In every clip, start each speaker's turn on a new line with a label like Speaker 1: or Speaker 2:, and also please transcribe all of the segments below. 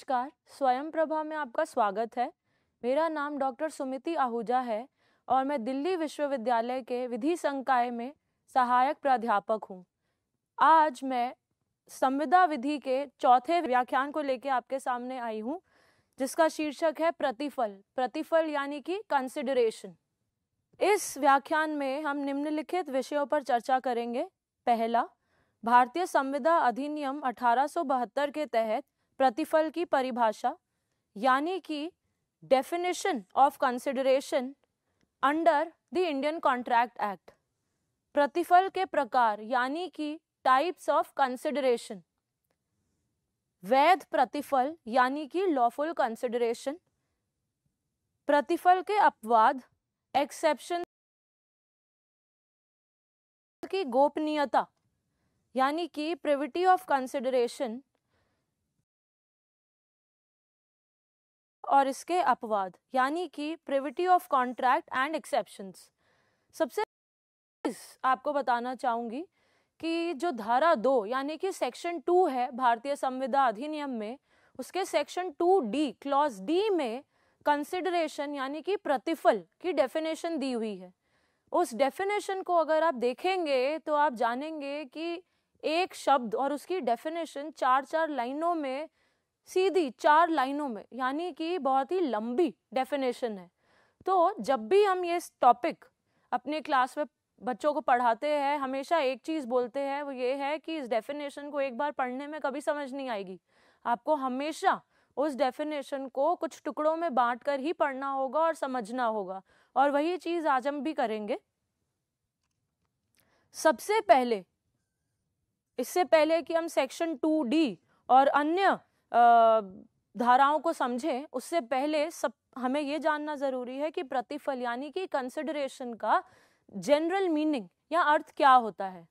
Speaker 1: नमस्कार स्वयं प्रभा में आपका स्वागत है मेरा नाम डॉक्टर सुमिति आहूजा है और मैं दिल्ली विश्वविद्यालय के विधि संकाय में सहायक प्राध्यापक हूँ आज मैं संविदा विधि के चौथे व्याख्यान को लेकर आपके सामने आई हूँ जिसका शीर्षक है प्रतिफल प्रतिफल यानी कि कंसिडरेशन इस व्याख्यान में हम निम्नलिखित विषयों पर चर्चा करेंगे पहला भारतीय संविदा अधिनियम 1872 के तहत प्रतिफल की परिभाषा यानी कि definition of consideration under the Indian Contract Act प्रतिफल के प्रकार यानी कि टाइप्स ऑफ कंसिडरेशन वैध प्रतिफल यानी कि लॉफुल कंसिडरेशन प्रतिफल के अपवाद एक्सेप्शन की गोपनीयता यानी कि प्रिविटी ऑफ कंसिडरेशन और इसके अपवाद यानी कि privity of contract and exceptions सबसे आपको बताना चाहूँगी कि जो धारा दो यानी कि सेक्शन टू है भारतीय संविदा अधिनियम में उसके section two D clause D में कंसिडरेशन यानी कि प्रतिफल की डेफिनेशन दी हुई है उस डेफिनेशन को अगर आप देखेंगे तो आप जानेंगे कि एक शब्द और उसकी डेफिनेशन चार चार लाइनों में सीधी चार लाइनों में यानी कि बहुत ही लंबी डेफिनेशन है तो जब भी हम ये टॉपिक अपने क्लास में बच्चों को पढ़ाते हैं हमेशा एक चीज़ बोलते हैं वो ये है कि इस डेफिनेशन को एक बार पढ़ने में कभी समझ नहीं आएगी आपको हमेशा उस डेफिनेशन को कुछ टुकड़ों में बांट कर ही पढ़ना होगा और समझना होगा और वही चीज़ आज हम भी करेंगे सबसे पहले इससे पहले कि हम सेक्शन टू डी और अन्य धाराओं को समझें उससे पहले सब हमें ये जानना ज़रूरी है कि प्रतिफल यानी कि कंसिडरेशन का जनरल मीनिंग या अर्थ क्या होता है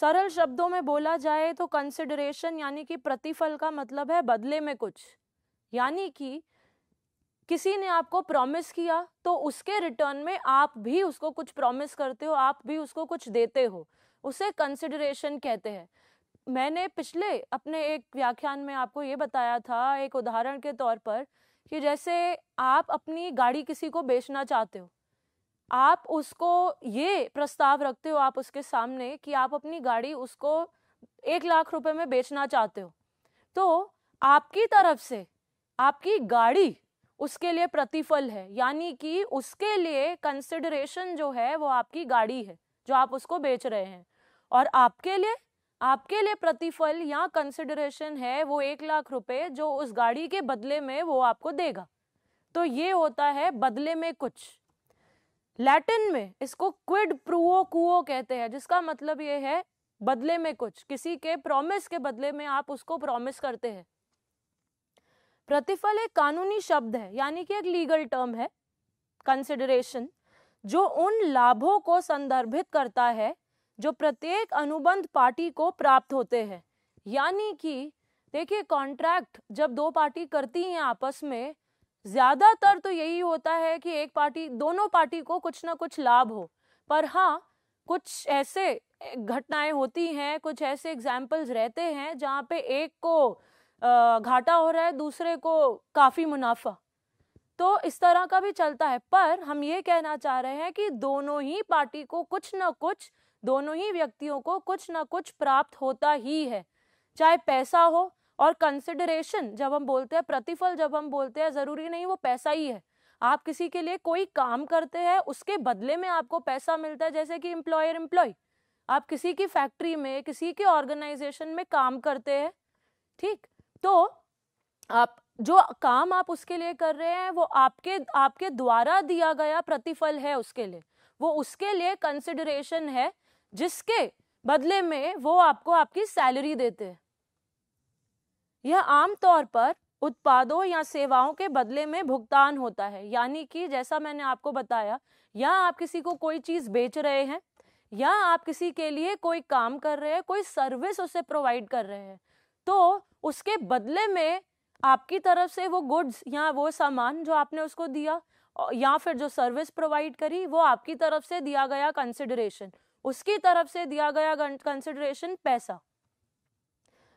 Speaker 1: सरल शब्दों में बोला जाए तो कंसिडरेशन यानी कि प्रतिफल का मतलब है बदले में कुछ यानी कि किसी ने आपको प्रॉमिस किया तो उसके रिटर्न में आप भी उसको कुछ प्रॉमिस करते हो आप भी उसको कुछ देते हो उसे कंसिडरेशन कहते हैं मैंने पिछले अपने एक व्याख्यान में आपको ये बताया था एक उदाहरण के तौर पर कि जैसे आप अपनी गाड़ी किसी को बेचना चाहते हो आप उसको ये प्रस्ताव रखते हो आप उसके सामने कि आप अपनी गाड़ी उसको एक लाख रुपए में बेचना चाहते हो तो आपकी तरफ से आपकी गाड़ी उसके लिए प्रतिफल है यानी कि उसके लिए कंसिडरेशन जो है वो आपकी गाड़ी है जो आप उसको बेच रहे हैं और आपके लिए आपके लिए प्रतिफल या कंसिडरेशन है वो एक लाख रुपए जो उस गाड़ी के बदले में वो आपको देगा तो ये होता है बदले में कुछ लैटिन में इसको क्विड प्रूओ कुओ कहते हैं जिसका मतलब ये है बदले में कुछ किसी के प्रॉमिस के बदले में आप उसको प्रॉमिस करते हैं प्रतिफल एक कानूनी शब्द है यानी कि एक लीगल टर्म है कंसिडरेशन जो उन लाभों को संदर्भित करता है जो प्रत्येक अनुबंध पार्टी को प्राप्त होते हैं यानी कि देखिए कॉन्ट्रैक्ट जब दो पार्टी करती हैं आपस में ज़्यादातर तो यही होता है कि एक पार्टी दोनों पार्टी को कुछ ना कुछ लाभ हो पर हाँ कुछ ऐसे घटनाएं होती हैं कुछ ऐसे एग्जाम्पल्स रहते हैं जहाँ पे एक को घाटा हो रहा है दूसरे को काफ़ी मुनाफा तो इस तरह का भी चलता है पर हम ये कहना चाह रहे हैं कि दोनों ही पार्टी को कुछ ना कुछ दोनों ही व्यक्तियों को कुछ ना कुछ प्राप्त होता ही है चाहे पैसा हो और कंसिडरेशन जब हम बोलते हैं प्रतिफल जब हम बोलते हैं ज़रूरी नहीं वो पैसा ही है आप किसी के लिए कोई काम करते हैं उसके बदले में आपको पैसा मिलता है जैसे कि एम्प्लॉयर एम्प्लॉय आप किसी की फैक्ट्री में किसी के ऑर्गेनाइजेशन में काम करते हैं ठीक तो आप जो काम आप उसके लिए कर रहे हैं वो आपके आपके द्वारा दिया गया प्रतिफल है उसके लिए वो उसके लिए कंसिडरेशन है जिसके बदले में वो आपको आपकी सैलरी देते हैं यह आमतौर पर उत्पादों या सेवाओं के बदले में भुगतान होता है यानी कि जैसा मैंने आपको बताया या आप किसी को कोई चीज़ बेच रहे हैं या आप किसी के लिए कोई काम कर रहे हैं कोई सर्विस उसे प्रोवाइड कर रहे हैं तो उसके बदले में आपकी तरफ से वो गुड्स या वो सामान जो आपने उसको दिया या फिर जो सर्विस प्रोवाइड करी वो आपकी तरफ से दिया गया कंसिडरेशन उसकी तरफ से दिया गया कंसिडरेशन पैसा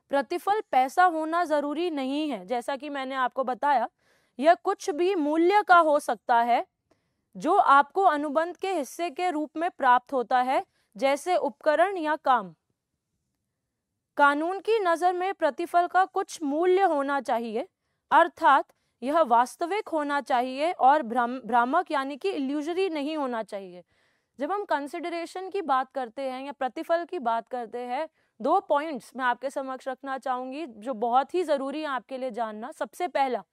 Speaker 1: प्रतिफल पैसा होना जरूरी नहीं है जैसा कि मैंने आपको बताया यह कुछ भी मूल्य का हो सकता है जो आपको अनुबंध के हिस्से के रूप में प्राप्त होता है जैसे उपकरण या काम कानून की नज़र में प्रतिफल का कुछ मूल्य होना चाहिए अर्थात यह वास्तविक होना चाहिए और भ्रामक यानी कि इल्यूजरी नहीं होना चाहिए जब हम कंसिडरेशन की बात करते हैं या प्रतिफल की बात करते हैं दो पॉइंट्स मैं आपके समक्ष रखना चाहूंगी जो बहुत ही ज़रूरी है आपके लिए जानना सबसे पहला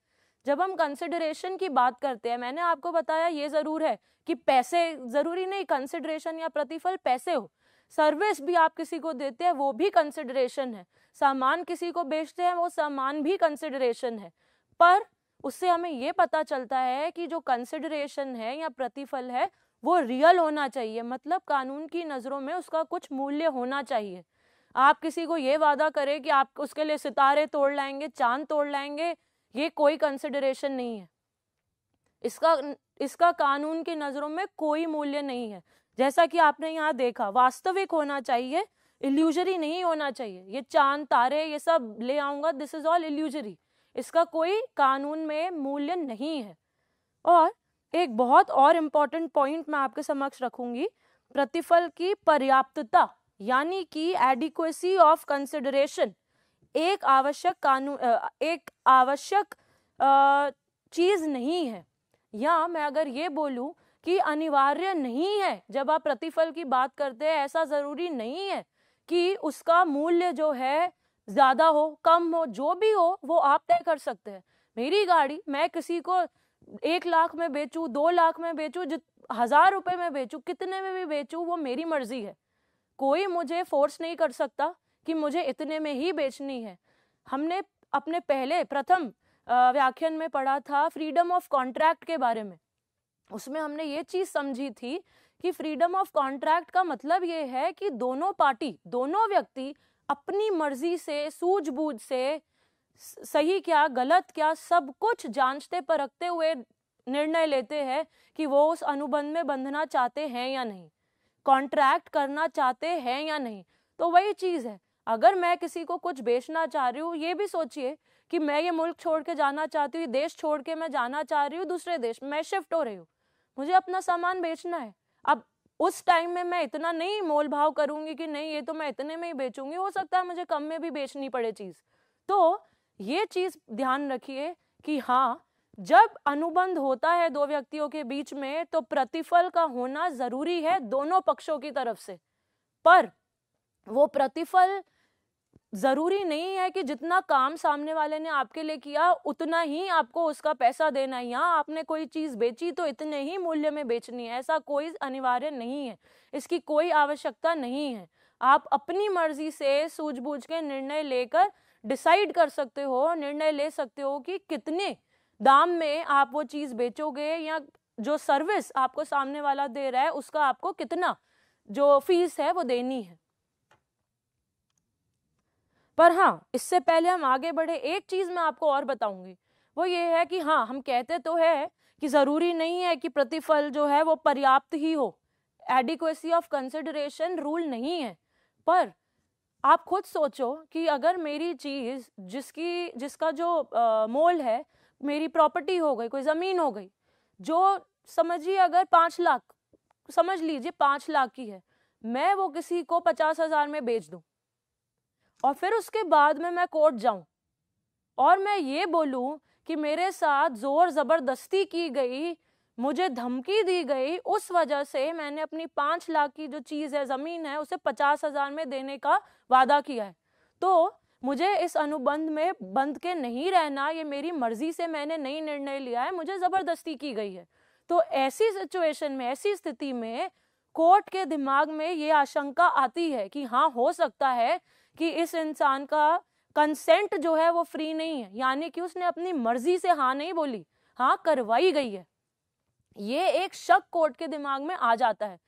Speaker 1: जब हम कंसिडरेशन की बात करते हैं मैंने आपको बताया ये ज़रूर है कि पैसे ज़रूरी नहीं कंसिडरेशन या प्रतिफल पैसे हो सर्विस भी आप किसी को देते हैं वो भी कंसिडरेशन है सामान किसी को बेचते हैं वो सामान भी कंसिडरेशन है पर उससे हमें ये पता चलता है कि जो कंसिडरेशन है या प्रतिफल है वो रियल होना चाहिए मतलब कानून की नज़रों में उसका कुछ मूल्य होना चाहिए आप किसी को ये वादा करें कि आप उसके लिए सितारे तोड़ लाएंगे चांद तोड़ लाएंगे ये कोई कंसिडरेशन नहीं है इसका इसका कानून की नज़रों में कोई मूल्य नहीं है जैसा कि आपने यहाँ देखा वास्तविक होना चाहिए इल्यूजरी नहीं होना चाहिए ये चांद तारे ये सब ले आऊंगा दिस इज़ ऑल इल्यूजरी इसका कोई कानून में मूल्य नहीं है और एक बहुत और इम्पॉर्टेंट पॉइंट मैं आपके समक्ष रखूंगी प्रतिफल की पर्याप्तता यानी कि एडिक्वेसी ऑफ कंसिडरेशन एक आवश्यक कानून एक आवश्यक चीज़ नहीं है या मैं अगर ये बोलूँ कि अनिवार्य नहीं है जब आप प्रतिफल की बात करते हैं ऐसा ज़रूरी नहीं है कि उसका मूल्य जो है ज़्यादा हो कम हो जो भी हो वो आप तय कर सकते हैं मेरी गाड़ी मैं किसी को एक लाख में बेचू दो लाख में बेचू जित हज़ार रुपए में बेचू कितने में भी बेचू वो मेरी मर्ज़ी है कोई मुझे फोर्स नहीं कर सकता कि मुझे इतने में ही बेचनी है हमने अपने पहले प्रथम व्याख्यान में पढ़ा था फ्रीडम ऑफ कॉन्ट्रैक्ट के बारे में उसमें हमने ये चीज़ समझी थी कि फ्रीडम ऑफ कॉन्ट्रैक्ट का मतलब ये है कि दोनों पार्टी दोनों व्यक्ति अपनी मर्जी से सूझबूझ से सही क्या गलत क्या सब कुछ जांचते परखते हुए निर्णय लेते हैं कि वो उस अनुबंध में बंधना चाहते हैं या नहीं कॉन्ट्रैक्ट करना चाहते हैं या नहीं तो वही चीज़ है अगर मैं किसी को कुछ बेचना चाह रही हूँ ये भी सोचिए कि मैं ये मुल्क छोड़ के जाना चाहती हूँ देश छोड़ के मैं जाना चाह रही हूँ दूसरे देश मैं शिफ्ट हो रही हूँ मुझे अपना सामान बेचना है अब उस टाइम में मैं इतना नहीं मोल भाव करूंगी कि नहीं ये तो मैं इतने में ही बेचूंगी हो सकता है मुझे कम में भी बेचनी पड़े चीज़ तो ये चीज़ ध्यान रखिए कि हाँ जब अनुबंध होता है दो व्यक्तियों के बीच में तो प्रतिफल का होना जरूरी है दोनों पक्षों की तरफ से पर वो प्रतिफल जरूरी नहीं है कि जितना काम सामने वाले ने आपके लिए किया उतना ही आपको उसका पैसा देना है या आपने कोई चीज़ बेची तो इतने ही मूल्य में बेचनी है ऐसा कोई अनिवार्य नहीं है इसकी कोई आवश्यकता नहीं है आप अपनी मर्जी से सूझबूझ के निर्णय लेकर डिसाइड कर सकते हो निर्णय ले सकते हो कि कितने दाम में आप वो चीज़ बेचोगे या जो सर्विस आपको सामने वाला दे रहा है उसका आपको कितना जो फीस है वो देनी है पर हाँ इससे पहले हम आगे बढ़े एक चीज़ मैं आपको और बताऊंगी वो ये है कि हाँ हम कहते तो है कि ज़रूरी नहीं है कि प्रतिफल जो है वो पर्याप्त ही हो एडिक्वेसी ऑफ कंसिडरेशन रूल नहीं है पर आप खुद सोचो कि अगर मेरी चीज़ जिसकी जिसका जो मोल है मेरी प्रॉपर्टी हो गई कोई ज़मीन हो गई जो समझिए अगर पाँच लाख समझ लीजिए पाँच लाख की है मैं वो किसी को पचास हज़ार में बेच दूँ और फिर उसके बाद में मैं कोर्ट जाऊँ और मैं ये बोलूँ कि मेरे साथ ज़ोर ज़बरदस्ती की गई मुझे धमकी दी गई उस वजह से मैंने अपनी पाँच लाख की जो चीज़ है ज़मीन है उसे पचास हज़ार में देने का वादा किया है तो मुझे इस अनुबंध में बंद के नहीं रहना ये मेरी मर्जी से मैंने नई निर्णय लिया है मुझे ज़बरदस्ती की गई है तो ऐसी सिचुएशन में ऐसी स्थिति में कोर्ट के दिमाग में ये आशंका आती है कि हाँ हो सकता है कि इस इंसान का कंसेंट जो है वो फ्री नहीं है यानी कि उसने अपनी मर्जी से हाँ नहीं बोली हाँ करवाई गई है ये एक शक कोर्ट के दिमाग में आ जाता है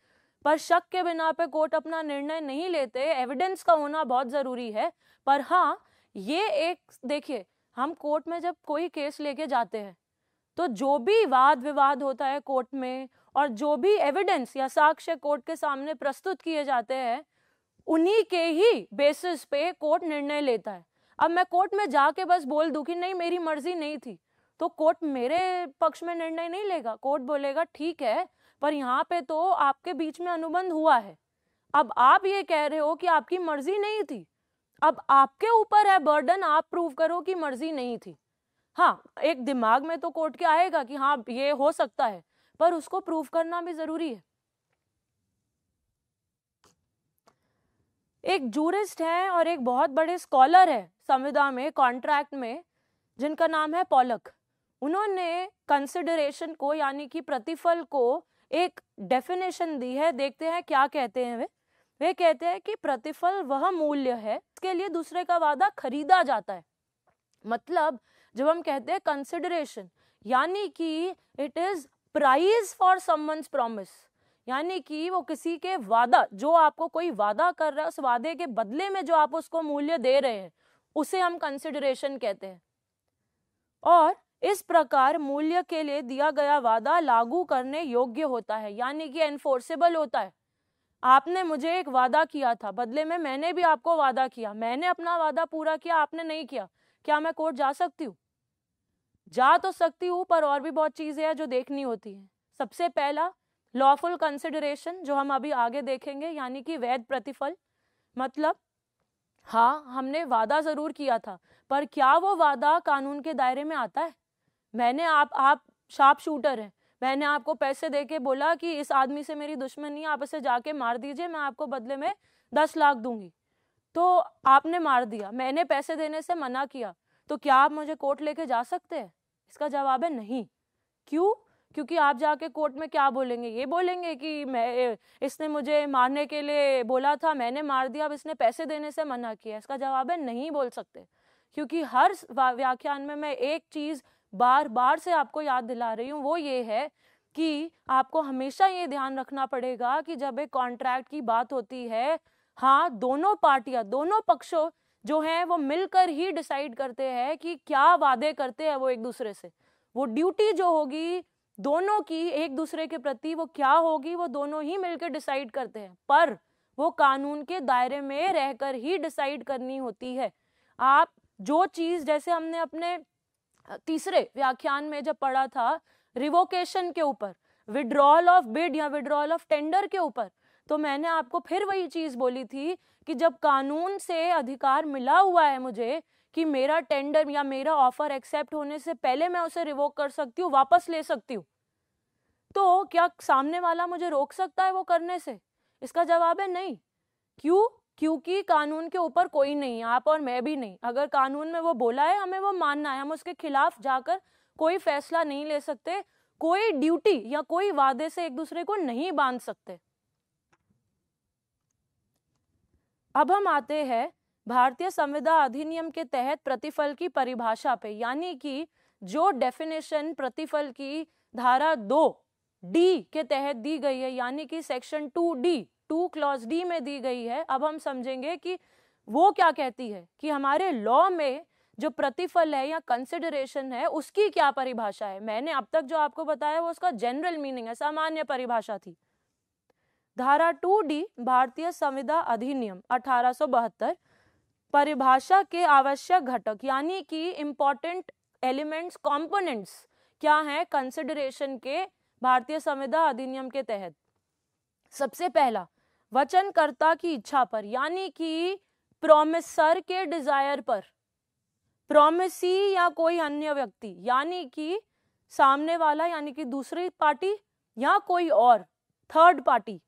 Speaker 1: पर शक के बिना पे कोर्ट अपना निर्णय नहीं लेते एविडेंस का होना बहुत ज़रूरी है पर हाँ ये एक देखिए हम कोर्ट में जब कोई केस लेके जाते हैं तो जो भी वाद विवाद होता है कोर्ट में और जो भी एविडेंस या साक्ष्य कोर्ट के सामने प्रस्तुत किए जाते हैं उन्हीं के ही बेसिस पे कोर्ट निर्णय लेता है अब मैं कोर्ट में जाके बस बोल दूं कि नहीं मेरी मर्जी नहीं थी तो कोर्ट मेरे पक्ष में निर्णय नहीं लेगा कोर्ट बोलेगा ठीक है पर यहाँ पे तो आपके बीच में अनुबंध हुआ है अब आप ये कह रहे हो कि आपकी मर्जी नहीं थी अब आपके ऊपर है बर्डन आप प्रूव करो कि मर्जी नहीं थी हाँ एक दिमाग में तो कोर्ट के आएगा कि हाँ ये हो सकता है पर उसको प्रूव करना भी जरूरी है एक जूरिस्ट है और एक बहुत बड़े स्कॉलर है संविदा में कॉन्ट्रैक्ट में जिनका नाम है पॉलक उन्होंने कंसिडरेशन को यानी कि प्रतिफल को एक डेफिनेशन दी है देखते हैं क्या कहते हैं वे वे कहते हैं कि प्रतिफल वह मूल्य है इसके लिए दूसरे का वादा खरीदा जाता है मतलब जब हम कहते हैं कंसिडरेशन यानी कि it is price for someone's promise यानी कि वो किसी के वादा जो आपको कोई वादा कर रहा है उस वादे के बदले में जो आप उसको मूल्य दे रहे हैं उसे हम कंसिडरेशन कहते हैं और इस प्रकार मूल्य के लिए दिया गया वादा लागू करने योग्य होता है यानी कि एनफोर्सेबल होता है आपने मुझे एक वादा किया था बदले में मैंने भी आपको वादा किया मैंने अपना वादा पूरा किया आपने नहीं किया क्या मैं कोर्ट जा सकती हूँ जा तो सकती हूँ पर और भी बहुत चीज़ें हैं जो देखनी होती हैं सबसे पहला लॉफुल कंसिडरेशन जो हम अभी आगे देखेंगे यानी कि वैध प्रतिफल मतलब हाँ हमने वादा ज़रूर किया था पर क्या वो वादा कानून के दायरे में आता है मैंने आप आप शार्प शूटर हैं मैंने आपको पैसे दे के बोला कि इस आदमी से मेरी दुश्मनी आप इसे जाके मार दीजिए मैं आपको बदले में दस लाख दूंगी तो आपने मार दिया मैंने पैसे देने से मना किया तो क्या आप मुझे कोर्ट लेके जा सकते हैं इसका जवाब है नहीं क्यों क्योंकि आप जाके कोर्ट में क्या बोलेंगे ये बोलेंगे कि मैं इसने मुझे मारने के लिए बोला था मैंने मार दिया अब इसने पैसे देने से मना किया इसका जवाब है नहीं बोल सकते क्योंकि हर व्याख्यान में मैं एक चीज़ बार बार से आपको याद दिला रही हूँ वो ये है कि आपको हमेशा ये ध्यान रखना पड़ेगा कि जब एक कॉन्ट्रैक्ट की बात होती है हाँ दोनों पार्टियाँ दोनों पक्षों जो हैं वो मिलकर ही डिसाइड करते हैं कि क्या वादे करते हैं वो एक दूसरे से वो ड्यूटी जो होगी दोनों की एक दूसरे के प्रति वो क्या होगी वो दोनों ही मिलकर डिसाइड करते हैं पर वो कानून के दायरे में रहकर ही डिसाइड करनी होती है आप जो चीज़ जैसे हमने अपने तीसरे व्याख्यान में जब पढ़ा था रिवोकेशन के ऊपर विड्रॉल ऑफ बिड या विड्रॉल ऑफ टेंडर के ऊपर तो मैंने आपको फिर वही चीज़ बोली थी कि जब कानून से अधिकार मिला हुआ है मुझे कि मेरा टेंडर या मेरा ऑफर एक्सेप्ट होने से पहले मैं उसे रिवोक कर सकती हूँ वापस ले सकती हूँ तो क्या सामने वाला मुझे रोक सकता है वो करने से इसका जवाब है नहीं क्यों क्योंकि कानून के ऊपर कोई नहीं है आप और मैं भी नहीं अगर कानून में वो बोला है हमें वो मानना है हम उसके खिलाफ जाकर कोई फैसला नहीं ले सकते कोई ड्यूटी या कोई वादे से एक दूसरे को नहीं बांध सकते अब हम आते हैं भारतीय संविदा अधिनियम के तहत प्रतिफल की परिभाषा पे यानी कि जो डेफिनेशन प्रतिफल की धारा दो डी के तहत दी गई है यानी कि section two D two clause D में दी गई है अब हम समझेंगे कि वो क्या कहती है कि हमारे लॉ में जो प्रतिफल है या कंसिडरेशन है उसकी क्या परिभाषा है मैंने अब तक जो आपको बताया वो उसका जनरल मीनिंग है सामान्य परिभाषा थी धारा टू डी भारतीय संविदा अधिनियम अठारह परिभाषा के आवश्यक घटक यानी कि इम्पोर्टेंट एलिमेंट्स कॉम्पोनेंट्स क्या हैं कंसिडरेशन के भारतीय संविदा अधिनियम के तहत सबसे पहला वचनकर्ता की इच्छा पर यानी कि प्रोमिसर के डिजायर पर प्रोमिसी या कोई अन्य व्यक्ति यानी कि सामने वाला यानी कि दूसरी पार्टी या कोई और थर्ड पार्टी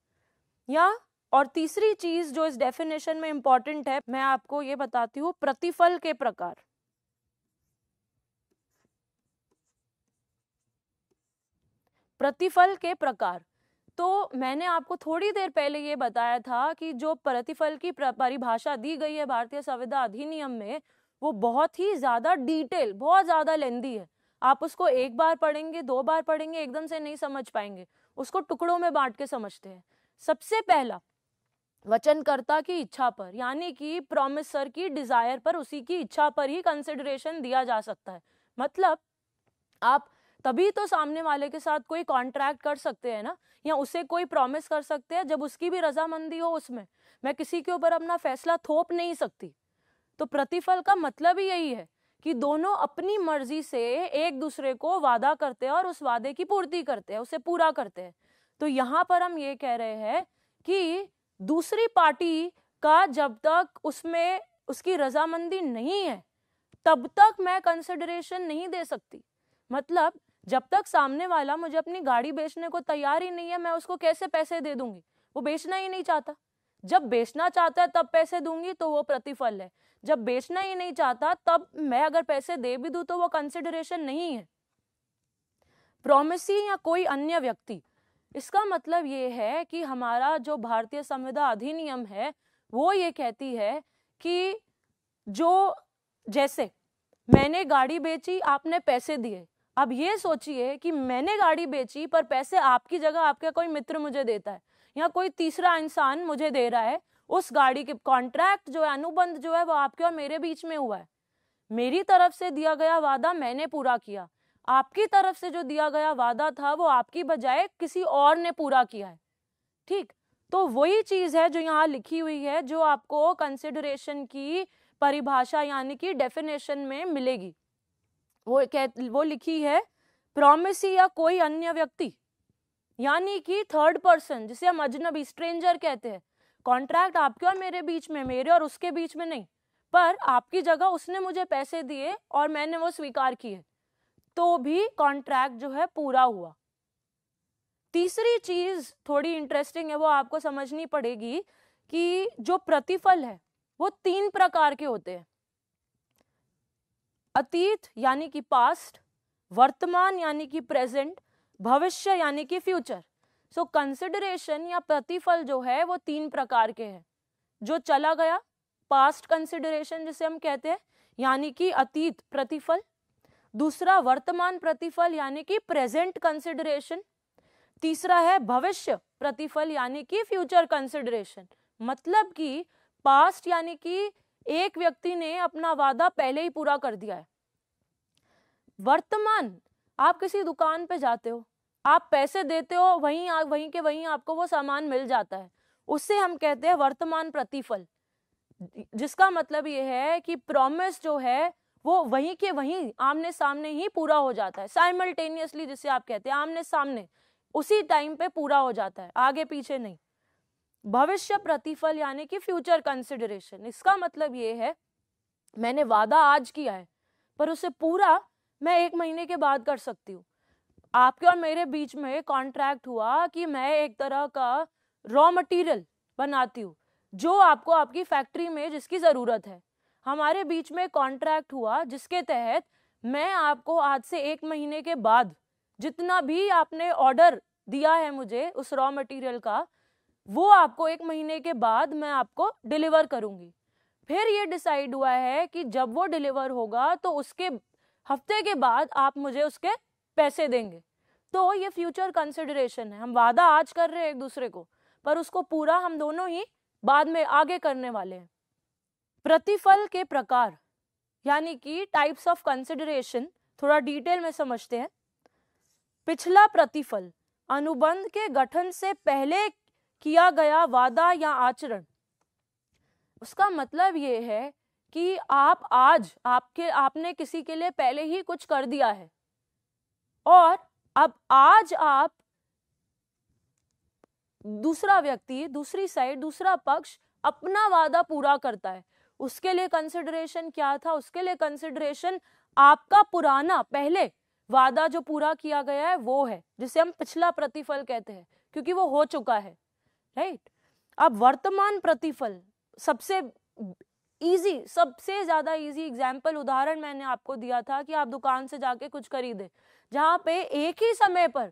Speaker 1: या और तीसरी चीज जो इस डेफिनेशन में इंपॉर्टेंट है मैं आपको ये बताती हूँ प्रतिफल के प्रकार प्रतिफल के प्रकार तो मैंने आपको थोड़ी देर पहले ये बताया था कि जो प्रतिफल की परिभाषा दी गई है भारतीय संविदा अधिनियम में वो बहुत ही ज़्यादा डिटेल बहुत ज़्यादा लेंदी है आप उसको एक बार पढ़ेंगे दो बार पढ़ेंगे एकदम से नहीं समझ पाएंगे उसको टुकड़ों में बांट के समझते हैं सबसे पहला वचनकर्ता की इच्छा पर यानी कि प्रोमिसर की डिजायर पर उसी की इच्छा पर ही कंसिडरेशन दिया जा सकता है मतलब आप तभी तो सामने वाले के साथ कोई कॉन्ट्रैक्ट कर सकते हैं ना या उसे कोई प्रॉमिस कर सकते हैं जब उसकी भी रजामंदी हो उसमें मैं किसी के ऊपर अपना फैसला थोप नहीं सकती तो प्रतिफल का मतलब ही यही है कि दोनों अपनी मर्जी से एक दूसरे को वादा करते हैं और उस वादे की पूर्ति करते हैं उसे पूरा करते हैं तो यहाँ पर हम ये कह रहे हैं कि दूसरी पार्टी का जब तक उसमें उसकी रजामंदी नहीं है तब तक मैं कंसिडरेशन नहीं दे सकती मतलब जब तक सामने वाला मुझे अपनी गाड़ी बेचने को तैयार ही नहीं है मैं उसको कैसे पैसे दे दूंगी वो बेचना ही नहीं चाहता जब बेचना चाहता है तब पैसे दूंगी तो वो प्रतिफल है जब बेचना ही नहीं चाहता तब मैं अगर पैसे दे भी दू तो वो कंसिडरेशन नहीं है प्रोमिसी या कोई अन्य व्यक्ति इसका मतलब ये है कि हमारा जो भारतीय संविदा अधिनियम है वो ये कहती है कि जो जैसे मैंने गाड़ी बेची आपने पैसे दिए अब ये सोचिए कि मैंने गाड़ी बेची पर पैसे आपकी जगह आपका कोई मित्र मुझे देता है या कोई तीसरा इंसान मुझे दे रहा है उस गाड़ी के कॉन्ट्रैक्ट जो है अनुबंध जो है वो आपके और मेरे बीच में हुआ है मेरी तरफ से दिया गया वादा मैंने पूरा किया आपकी तरफ से जो दिया गया वादा था वो आपकी बजाय किसी और ने पूरा किया है ठीक तो वही चीज है जो यहाँ लिखी हुई है जो आपको कंसिडरेशन की परिभाषा यानी कि डेफिनेशन में मिलेगी वो कह वो लिखी है प्रोमिसी या कोई अन्य व्यक्ति यानी कि थर्ड पर्सन जिसे हम अजनबी स्ट्रेंजर कहते हैं कॉन्ट्रैक्ट आपके और मेरे बीच में मेरे और उसके बीच में नहीं पर आपकी जगह उसने मुझे पैसे दिए और मैंने वो स्वीकार किए तो भी कॉन्ट्रैक्ट जो है पूरा हुआ तीसरी चीज थोड़ी इंटरेस्टिंग है वो आपको समझनी पड़ेगी कि जो प्रतिफल है वो तीन प्रकार के होते हैं अतीत यानी कि पास्ट वर्तमान यानी कि प्रेजेंट भविष्य यानी कि फ्यूचर सो कंसिडरेशन या प्रतिफल जो है वो तीन प्रकार के हैं जो चला गया पास्ट कंसिडरेशन जिसे हम कहते हैं यानी कि अतीत प्रतिफल दूसरा वर्तमान प्रतिफल यानी कि प्रेजेंट कंसिडरेशन तीसरा है भविष्य प्रतिफल यानी कि फ्यूचर कंसिडरेशन मतलब कि पास्ट यानी कि एक व्यक्ति ने अपना वादा पहले ही पूरा कर दिया है वर्तमान आप किसी दुकान पे जाते हो आप पैसे देते हो वहीं वहीं के वहीं आपको वो सामान मिल जाता है उससे हम कहते हैं वर्तमान प्रतिफल जिसका मतलब ये है कि प्रॉमिस जो है वो वहीं के वहीं आमने सामने ही पूरा हो जाता है साइमल्टेनियसली जिसे आप कहते हैं आमने सामने उसी टाइम पे पूरा हो जाता है आगे पीछे नहीं भविष्य प्रतिफल यानी कि फ्यूचर कंसिडरेशन इसका मतलब ये है मैंने वादा आज किया है पर उसे पूरा मैं एक महीने के बाद कर सकती हूँ आपके और मेरे बीच में कॉन्ट्रैक्ट हुआ कि मैं एक तरह का रॉ मटेरियल बनाती हूँ जो आपको आपकी फैक्ट्री में जिसकी ज़रूरत है हमारे बीच में कॉन्ट्रैक्ट हुआ जिसके तहत मैं आपको आज से एक महीने के बाद जितना भी आपने ऑर्डर दिया है मुझे उस रॉ मटेरियल का वो आपको एक महीने के बाद मैं आपको डिलीवर करूंगी फिर ये डिसाइड हुआ है कि जब वो डिलीवर होगा तो उसके हफ्ते के बाद आप मुझे उसके पैसे देंगे तो ये फ्यूचर कंसिडरेशन है हम वादा आज कर रहे हैं एक दूसरे को पर उसको पूरा हम दोनों ही बाद में आगे करने वाले हैं प्रतिफल के प्रकार यानी कि टाइप्स ऑफ कंसिडरेशन थोड़ा डिटेल में समझते हैं पिछला प्रतिफल अनुबंध के गठन से पहले किया गया वादा या आचरण उसका मतलब ये है कि आप आज आपके आपने किसी के लिए पहले ही कुछ कर दिया है और अब आज आप दूसरा व्यक्ति दूसरी साइड दूसरा पक्ष अपना वादा पूरा करता है उसके लिए कंसिडरेशन क्या था उसके लिए कंसिडरेशन आपका पुराना पहले वादा जो पूरा किया गया है वो है जिसे हम पिछला प्रतिफल कहते हैं क्योंकि वो हो चुका है राइट अब वर्तमान प्रतिफल सबसे इजी सबसे ज़्यादा इजी एग्जाम्पल उदाहरण मैंने आपको दिया था कि आप दुकान से जाके कुछ खरीदे जहाँ पे एक ही समय पर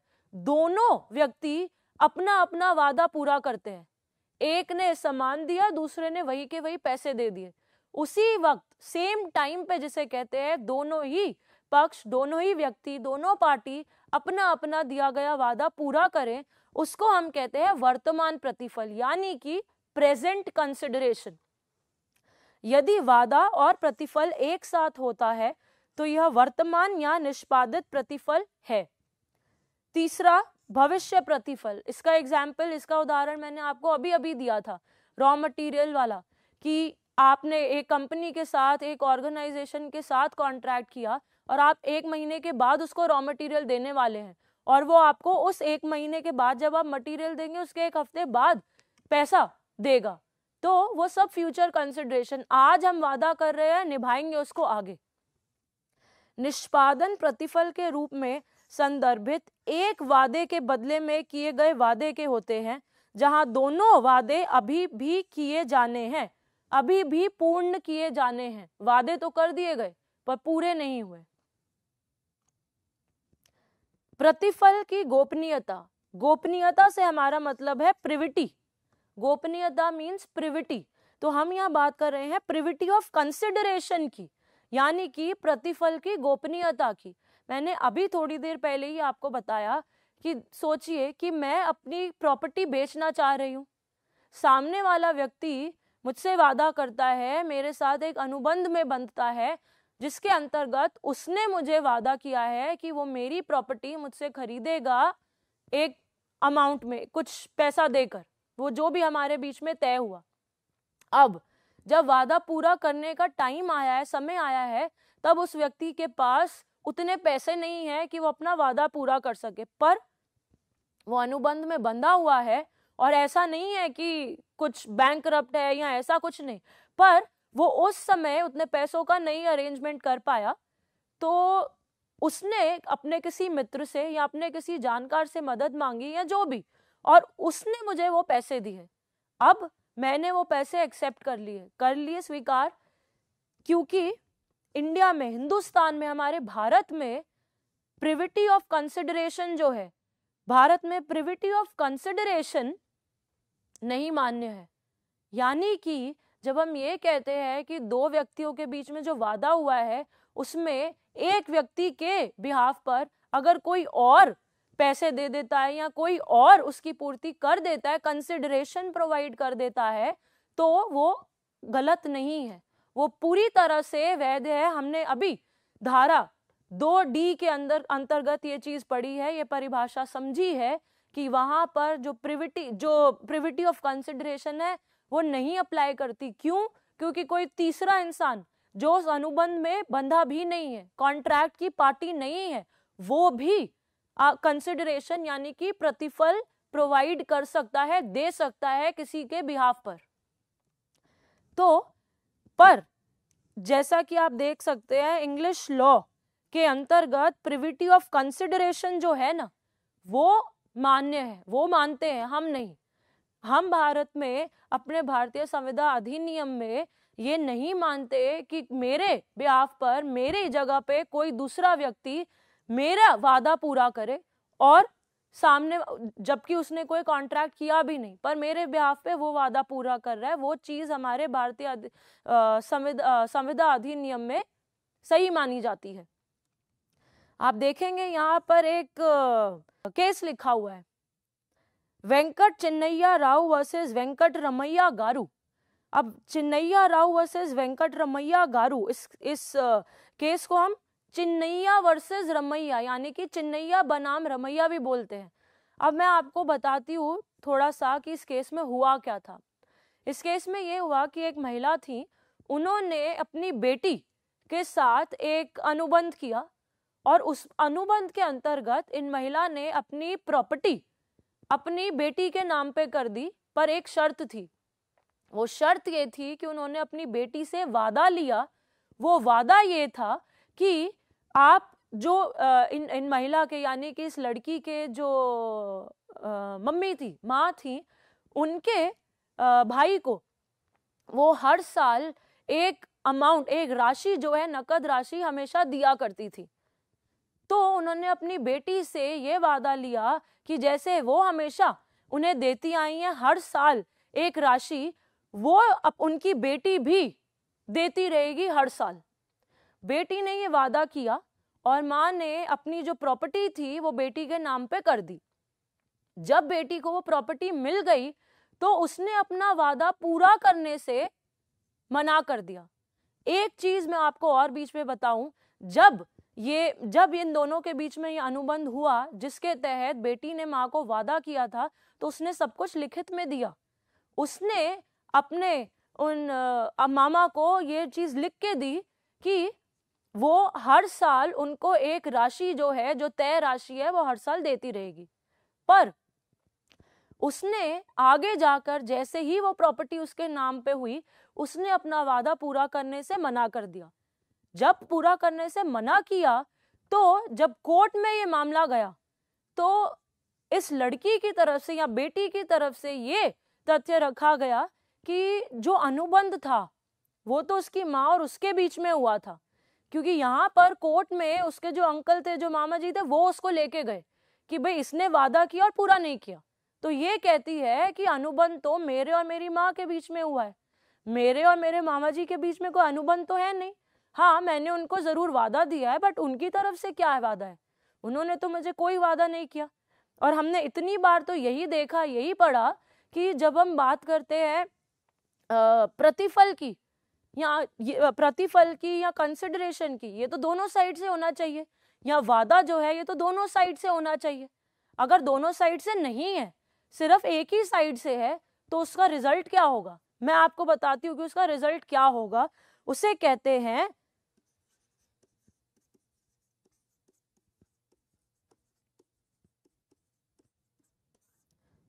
Speaker 1: दोनों व्यक्ति अपना अपना वादा पूरा करते हैं एक ने सामान दिया दूसरे ने वही के वही पैसे दे दिए उसी वक्त सेम टाइम पे जिसे कहते हैं दोनों ही पक्ष दोनों ही व्यक्ति दोनों पार्टी अपना अपना दिया गया वादा पूरा करें उसको हम कहते हैं वर्तमान प्रतिफल यानी कि प्रेजेंट कंसिडरेशन यदि वादा और प्रतिफल एक साथ होता है तो यह वर्तमान या निष्पादित प्रतिफल है तीसरा भविष्य प्रतिफल इसका एग्जाम्पल इसका उदाहरण मैंने आपको अभी अभी दिया था रॉ मटेरियल वाला कि आपने एक कंपनी के साथ एक ऑर्गेनाइजेशन के साथ कॉन्ट्रैक्ट किया और आप एक महीने के बाद उसको रॉ मटेरियल देने वाले हैं और वो आपको उस एक महीने के बाद जब आप मटेरियल देंगे उसके एक हफ्ते बाद पैसा देगा तो वो सब फ्यूचर कंसिडरेशन आज हम वादा कर रहे हैं निभाएंगे उसको आगे निष्पादन प्रतिफल के रूप में संदर्भित एक वादे के बदले में किए गए वादे के होते हैं जहां दोनों वादे अभी भी किए जाने हैं अभी भी पूर्ण किए जाने हैं वादे तो कर दिए गए पर पूरे नहीं हुए प्रतिफल की गोपनीयता गोपनीयता से हमारा मतलब है प्रिविटी गोपनीयता मीन्स प्रिविटी तो हम यहाँ बात कर रहे हैं प्रिविटी ऑफ कंसिडरेशन की यानी कि प्रतिफल की गोपनीयता की मैंने अभी थोड़ी देर पहले ही आपको बताया कि सोचिए कि मैं अपनी प्रॉपर्टी बेचना चाह रही हूँ सामने वाला व्यक्ति मुझसे वादा करता है मेरे साथ एक अनुबंध में बंधता है जिसके अंतर्गत उसने मुझे वादा किया है कि वो मेरी प्रॉपर्टी मुझसे खरीदेगा एक अमाउंट में कुछ पैसा देकर वो जो भी हमारे बीच में तय हुआ अब जब वादा पूरा करने का टाइम आया है समय आया है तब उस व्यक्ति के पास उतने पैसे नहीं है कि वो अपना वादा पूरा कर सके पर वो अनुबंध में बंधा हुआ है और ऐसा नहीं है कि कुछ बैंक करप्ट है या ऐसा कुछ नहीं पर वो उस समय उतने पैसों का नहीं अरेंजमेंट कर पाया तो उसने अपने किसी मित्र से या अपने किसी जानकार से मदद मांगी या जो भी और उसने मुझे वो पैसे दिए अब मैंने वो पैसे एक्सेप्ट कर लिए कर लिए स्वीकार क्योंकि इंडिया में हिंदुस्तान में हमारे भारत में प्रिविटी ऑफ कंसिडरेशन जो है भारत में प्रिविटी ऑफ कंसिडरेशन नहीं मान्य है यानी कि जब हम ये कहते हैं कि दो व्यक्तियों के बीच में जो वादा हुआ है उसमें एक व्यक्ति के बिहाफ पर अगर कोई और पैसे दे देता है या कोई और उसकी पूर्ति कर देता है कंसिडरेशन प्रोवाइड कर देता है तो वो गलत नहीं है वो पूरी तरह से वैध है हमने अभी धारा दो डी के अंदर अंतर्गत ये चीज पढ़ी है ये परिभाषा समझी है कि वहां पर जो प्रिविटी जो प्रिविटी ऑफ कंसिडरेशन है वो नहीं अप्लाई करती क्यों क्योंकि कोई तीसरा इंसान जो उस अनुबंध में बंधा भी नहीं है कॉन्ट्रैक्ट की पार्टी नहीं है वो भी कंसिडरेशन यानी कि प्रतिफल प्रोवाइड कर सकता है दे सकता है किसी के बिहाफ पर तो पर जैसा कि आप देख सकते हैं इंग्लिश लॉ के अंतर्गत प्रिविटी ऑफ कंसिडरेशन जो है ना वो मान्य है वो मानते हैं हम नहीं हम भारत में अपने भारतीय संविधान अधिनियम में ये नहीं मानते कि मेरे ब्याह पर मेरे जगह पे कोई दूसरा व्यक्ति मेरा वादा पूरा करे और सामने जबकि उसने कोई कॉन्ट्रैक्ट किया भी नहीं पर मेरे ब्याह पे वो वादा पूरा कर रहा है वो चीज़ हमारे भारतीय संविदा अधिनियम में सही मानी जाती है आप देखेंगे यहाँ पर एक केस लिखा हुआ है वेंकट चिन्नैया राव वर्सेस वेंकट रमैया गारू अब चिन्नैया राव वर्सेस वेंकट रमैया गारू इस इस केस को हम चिन्नैया वर्सेस रमैया यानी कि चिन्नैया बनाम रमैया भी बोलते हैं अब मैं आपको बताती हूँ थोड़ा सा कि इस केस में हुआ क्या था इस केस में ये हुआ कि एक महिला थी उन्होंने अपनी बेटी के साथ एक अनुबंध किया और उस अनुबंध के अंतर्गत इन महिला ने अपनी प्रॉपर्टी अपनी बेटी के नाम पे कर दी पर एक शर्त थी वो शर्त ये थी कि उन्होंने अपनी बेटी से वादा लिया वो वादा ये था कि आप जो इन इन महिला के यानी कि इस लड़की के जो मम्मी थी माँ थी उनके भाई को वो हर साल एक अमाउंट एक राशि जो है नकद राशि हमेशा दिया करती थी तो उन्होंने अपनी बेटी से ये वादा लिया कि जैसे वो हमेशा उन्हें देती आई हैं हर साल एक राशि वो अब उनकी बेटी भी देती रहेगी हर साल बेटी ने ये वादा किया और माँ ने अपनी जो प्रॉपर्टी थी वो बेटी के नाम पे कर दी जब बेटी को वो प्रॉपर्टी मिल गई तो उसने अपना वादा पूरा करने से मना कर दिया एक चीज मैं आपको और बीच में बताऊं जब ये जब इन दोनों के बीच में ये अनुबंध हुआ जिसके तहत बेटी ने माँ को वादा किया था तो उसने सब कुछ लिखित में दिया उसने अपने उन आ, मामा को ये चीज़ लिख के दी कि वो हर साल उनको एक राशि जो है जो तय राशि है वो हर साल देती रहेगी पर उसने आगे जाकर जैसे ही वो प्रॉपर्टी उसके नाम पे हुई उसने अपना वादा पूरा करने से मना कर दिया जब पूरा करने से मना किया तो जब कोर्ट में ये मामला गया तो इस लड़की की तरफ से या बेटी की तरफ से ये तथ्य रखा गया कि जो अनुबंध था वो तो उसकी माँ और उसके बीच में हुआ था क्योंकि यहाँ पर कोर्ट में उसके जो अंकल थे जो मामा जी थे वो उसको लेके गए कि भाई इसने वादा किया और पूरा नहीं किया तो ये कहती है कि अनुबंध तो मेरे और मेरी माँ के बीच में हुआ है मेरे और मेरे मामा जी के बीच में कोई अनुबंध तो है नहीं हाँ मैंने उनको ज़रूर वादा दिया है बट उनकी तरफ से क्या है वादा है उन्होंने तो मुझे कोई वादा नहीं किया और हमने इतनी बार तो यही देखा यही पढ़ा कि जब हम बात करते हैं प्रतिफल की या प्रतिफल की या कंसिडरेशन की ये तो दोनों साइड से होना चाहिए या वादा जो है ये तो दोनों साइड से होना चाहिए अगर दोनों साइड से नहीं है सिर्फ एक ही साइड से है तो उसका रिजल्ट क्या होगा मैं आपको बताती हूँ कि उसका रिजल्ट क्या होगा उसे कहते हैं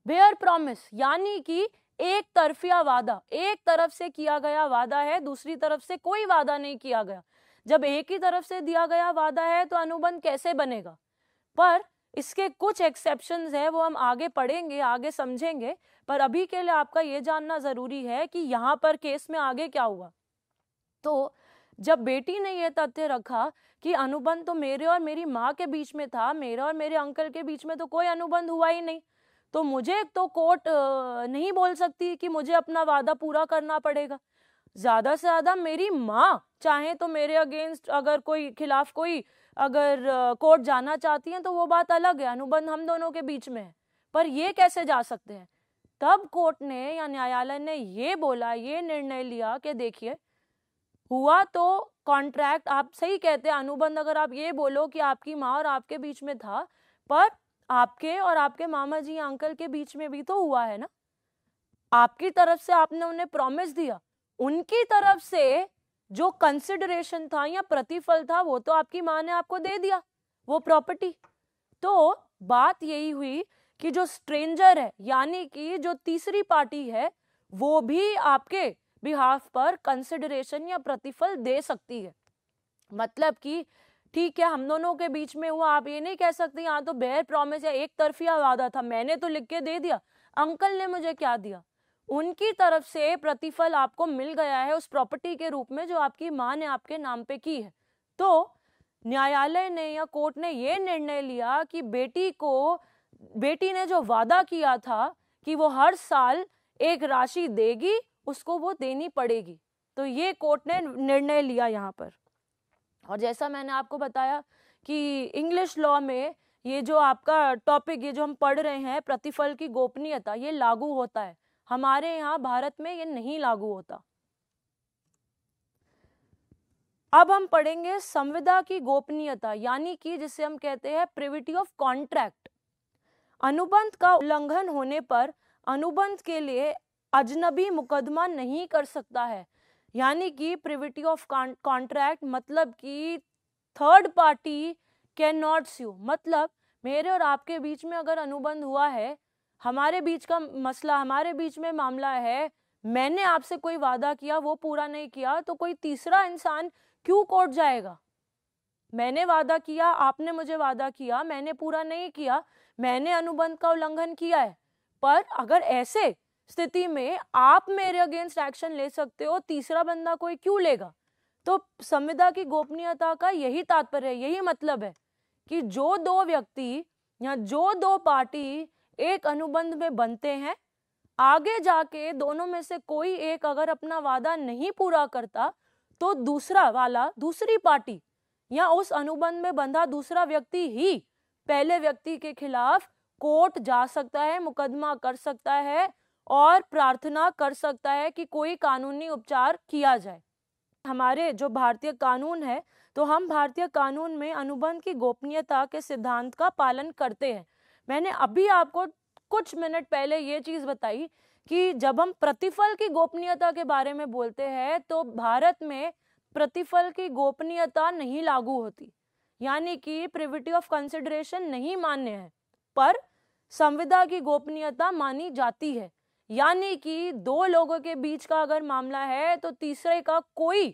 Speaker 1: बेयर प्रॉमिस यानी कि एक तरफिया वादा एक तरफ से किया गया वादा है दूसरी तरफ से कोई वादा नहीं किया गया जब एक ही तरफ से दिया गया वादा है तो अनुबंध कैसे बनेगा पर इसके कुछ एक्सेप्शन है वो हम आगे पढ़ेंगे आगे समझेंगे पर अभी के लिए आपका ये जानना जरूरी है कि यहाँ पर केस में आगे क्या हुआ तो जब बेटी ने यह तथ्य रखा कि अनुबंध तो मेरे और मेरी माँ के बीच में था मेरे और मेरे अंकल के बीच में तो कोई अनुबंध हुआ ही नहीं तो मुझे तो कोर्ट नहीं बोल सकती कि मुझे अपना वादा पूरा करना पड़ेगा ज़्यादा से ज़्यादा मेरी माँ चाहे तो मेरे अगेंस्ट अगर कोई खिलाफ कोई अगर कोर्ट जाना चाहती हैं तो वो बात अलग है अनुबंध हम दोनों के बीच में है पर ये कैसे जा सकते हैं तब कोर्ट ने या न्यायालय ने ये बोला ये निर्णय लिया कि देखिए हुआ तो कॉन्ट्रैक्ट आप सही कहते हैं अनुबंध अगर आप ये बोलो कि आपकी माँ और आपके बीच में था पर आपके और आपके मामा जी अंकल के बीच में भी तो हुआ है ना आपकी तरफ से आपने उन्हें प्रॉमिस दिया उनकी तरफ से जो कंसिडरेशन था या प्रतिफल था वो तो आपकी माँ ने आपको दे दिया वो प्रॉपर्टी तो बात यही हुई कि जो स्ट्रेंजर है यानी कि जो तीसरी पार्टी है वो भी आपके बिहाफ पर कंसिडरेशन या प्रतिफल दे सकती है मतलब कि ठीक है हम दोनों के बीच में हुआ आप ये नहीं कह सकते यहाँ तो बेहर प्रॉमिस है एक तरफिया वादा था मैंने तो लिख के दे दिया अंकल ने मुझे क्या दिया उनकी तरफ से प्रतिफल आपको मिल गया है उस प्रॉपर्टी के रूप में जो आपकी माँ ने आपके नाम पे की है तो न्यायालय ने या कोर्ट ने ये निर्णय लिया कि बेटी को बेटी ने जो वादा किया था कि वो हर साल एक राशि देगी उसको वो देनी पड़ेगी तो ये कोर्ट ने निर्णय लिया यहाँ पर और जैसा मैंने आपको बताया कि इंग्लिश लॉ में ये जो आपका टॉपिक ये जो हम पढ़ रहे हैं प्रतिफल की गोपनीयता ये लागू होता है हमारे यहाँ भारत में ये नहीं लागू होता अब हम पढ़ेंगे संविदा की गोपनीयता यानी कि जिसे हम कहते हैं प्रिविटी ऑफ कॉन्ट्रैक्ट अनुबंध का उल्लंघन होने पर अनुबंध के लिए अजनबी मुकदमा नहीं कर सकता है यानी कि प्रिविटी ऑफ कॉन्ट्रैक्ट मतलब कि third party can not sue मतलब मेरे और आपके बीच में अगर अनुबंध हुआ है हमारे बीच का मसला हमारे बीच में मामला है मैंने आपसे कोई वादा किया वो पूरा नहीं किया तो कोई तीसरा इंसान क्यों कोर्ट जाएगा मैंने वादा किया आपने मुझे वादा किया मैंने पूरा नहीं किया मैंने अनुबंध का उल्लंघन किया है पर अगर ऐसे स्थिति में आप मेरे अगेंस्ट एक्शन ले सकते हो तीसरा बंदा कोई क्यों लेगा तो संविदा की गोपनीयता का यही तात्पर्य है यही मतलब है कि जो दो व्यक्ति या जो दो पार्टी एक अनुबंध में बनते हैं आगे जाके दोनों में से कोई एक अगर अपना वादा नहीं पूरा करता तो दूसरा वाला दूसरी पार्टी या उस अनुबंध में बंधा दूसरा व्यक्ति ही पहले व्यक्ति के खिलाफ कोर्ट जा सकता है मुकदमा कर सकता है और प्रार्थना कर सकता है कि कोई कानूनी उपचार किया जाए हमारे जो भारतीय कानून है तो हम भारतीय कानून में अनुबंध की गोपनीयता के सिद्धांत का पालन करते हैं मैंने अभी आपको कुछ मिनट पहले ये चीज़ बताई कि जब हम प्रतिफल की गोपनीयता के बारे में बोलते हैं तो भारत में प्रतिफल की गोपनीयता नहीं लागू होती यानी कि प्रिविटी ऑफ कंसिडरेशन नहीं मान्य है पर संविदा की गोपनीयता मानी जाती है यानी कि दो लोगों के बीच का अगर मामला है तो तीसरे का कोई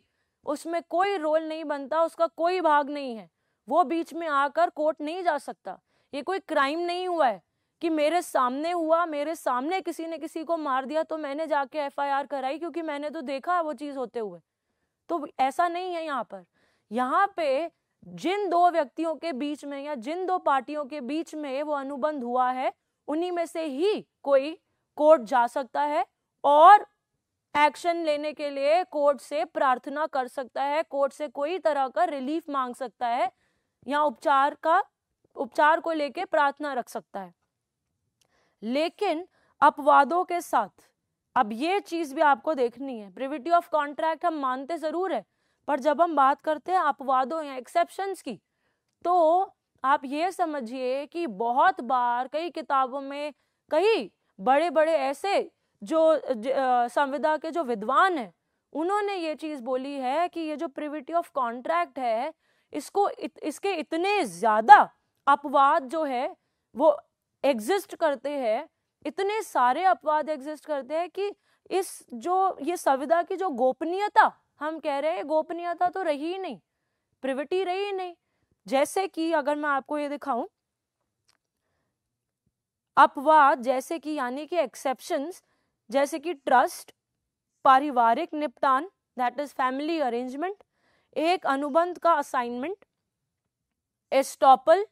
Speaker 1: उसमें कोई रोल नहीं बनता उसका कोई भाग नहीं है वो बीच में आकर कोर्ट नहीं जा सकता ये कोई क्राइम नहीं हुआ है कि मेरे सामने हुआ मेरे सामने किसी ने किसी को मार दिया तो मैंने जाके एफ कराई क्योंकि मैंने तो देखा वो चीज़ होते हुए तो ऐसा नहीं है यहाँ पर यहाँ पे जिन दो व्यक्तियों के बीच में या जिन दो पार्टियों के बीच में वो अनुबंध हुआ है उन्हीं में से ही कोई कोर्ट जा सकता है और एक्शन लेने के लिए कोर्ट से प्रार्थना कर सकता है कोर्ट से कोई तरह का रिलीफ मांग सकता है या उपचार का उपचार को लेके प्रार्थना रख सकता है लेकिन अपवादों के साथ अब ये चीज भी आपको देखनी है प्रिविटी ऑफ कॉन्ट्रैक्ट हम मानते जरूर है पर जब हम बात करते हैं अपवादों या एक्सेप्शन की तो आप ये समझिए कि बहुत बार कई किताबों में कई बड़े बड़े ऐसे जो संविदा के जो विद्वान हैं उन्होंने ये चीज़ बोली है कि ये जो प्रिविटी ऑफ कॉन्ट्रैक्ट है इसको इत, इसके इतने ज़्यादा अपवाद जो है वो एग्जिस्ट करते हैं इतने सारे अपवाद एग्जिस्ट करते हैं कि इस जो ये संविदा की जो गोपनीयता हम कह रहे हैं गोपनीयता तो रही ही नहीं प्रिविटी रही ही नहीं जैसे कि अगर मैं आपको ये दिखाऊं अपवाद जैसे कि यानी कि एक्सेप्शंस जैसे कि ट्रस्ट पारिवारिक निपटान दैट इज फैमिली अरेंजमेंट एक अनुबंध का असाइनमेंट एस्टॉपल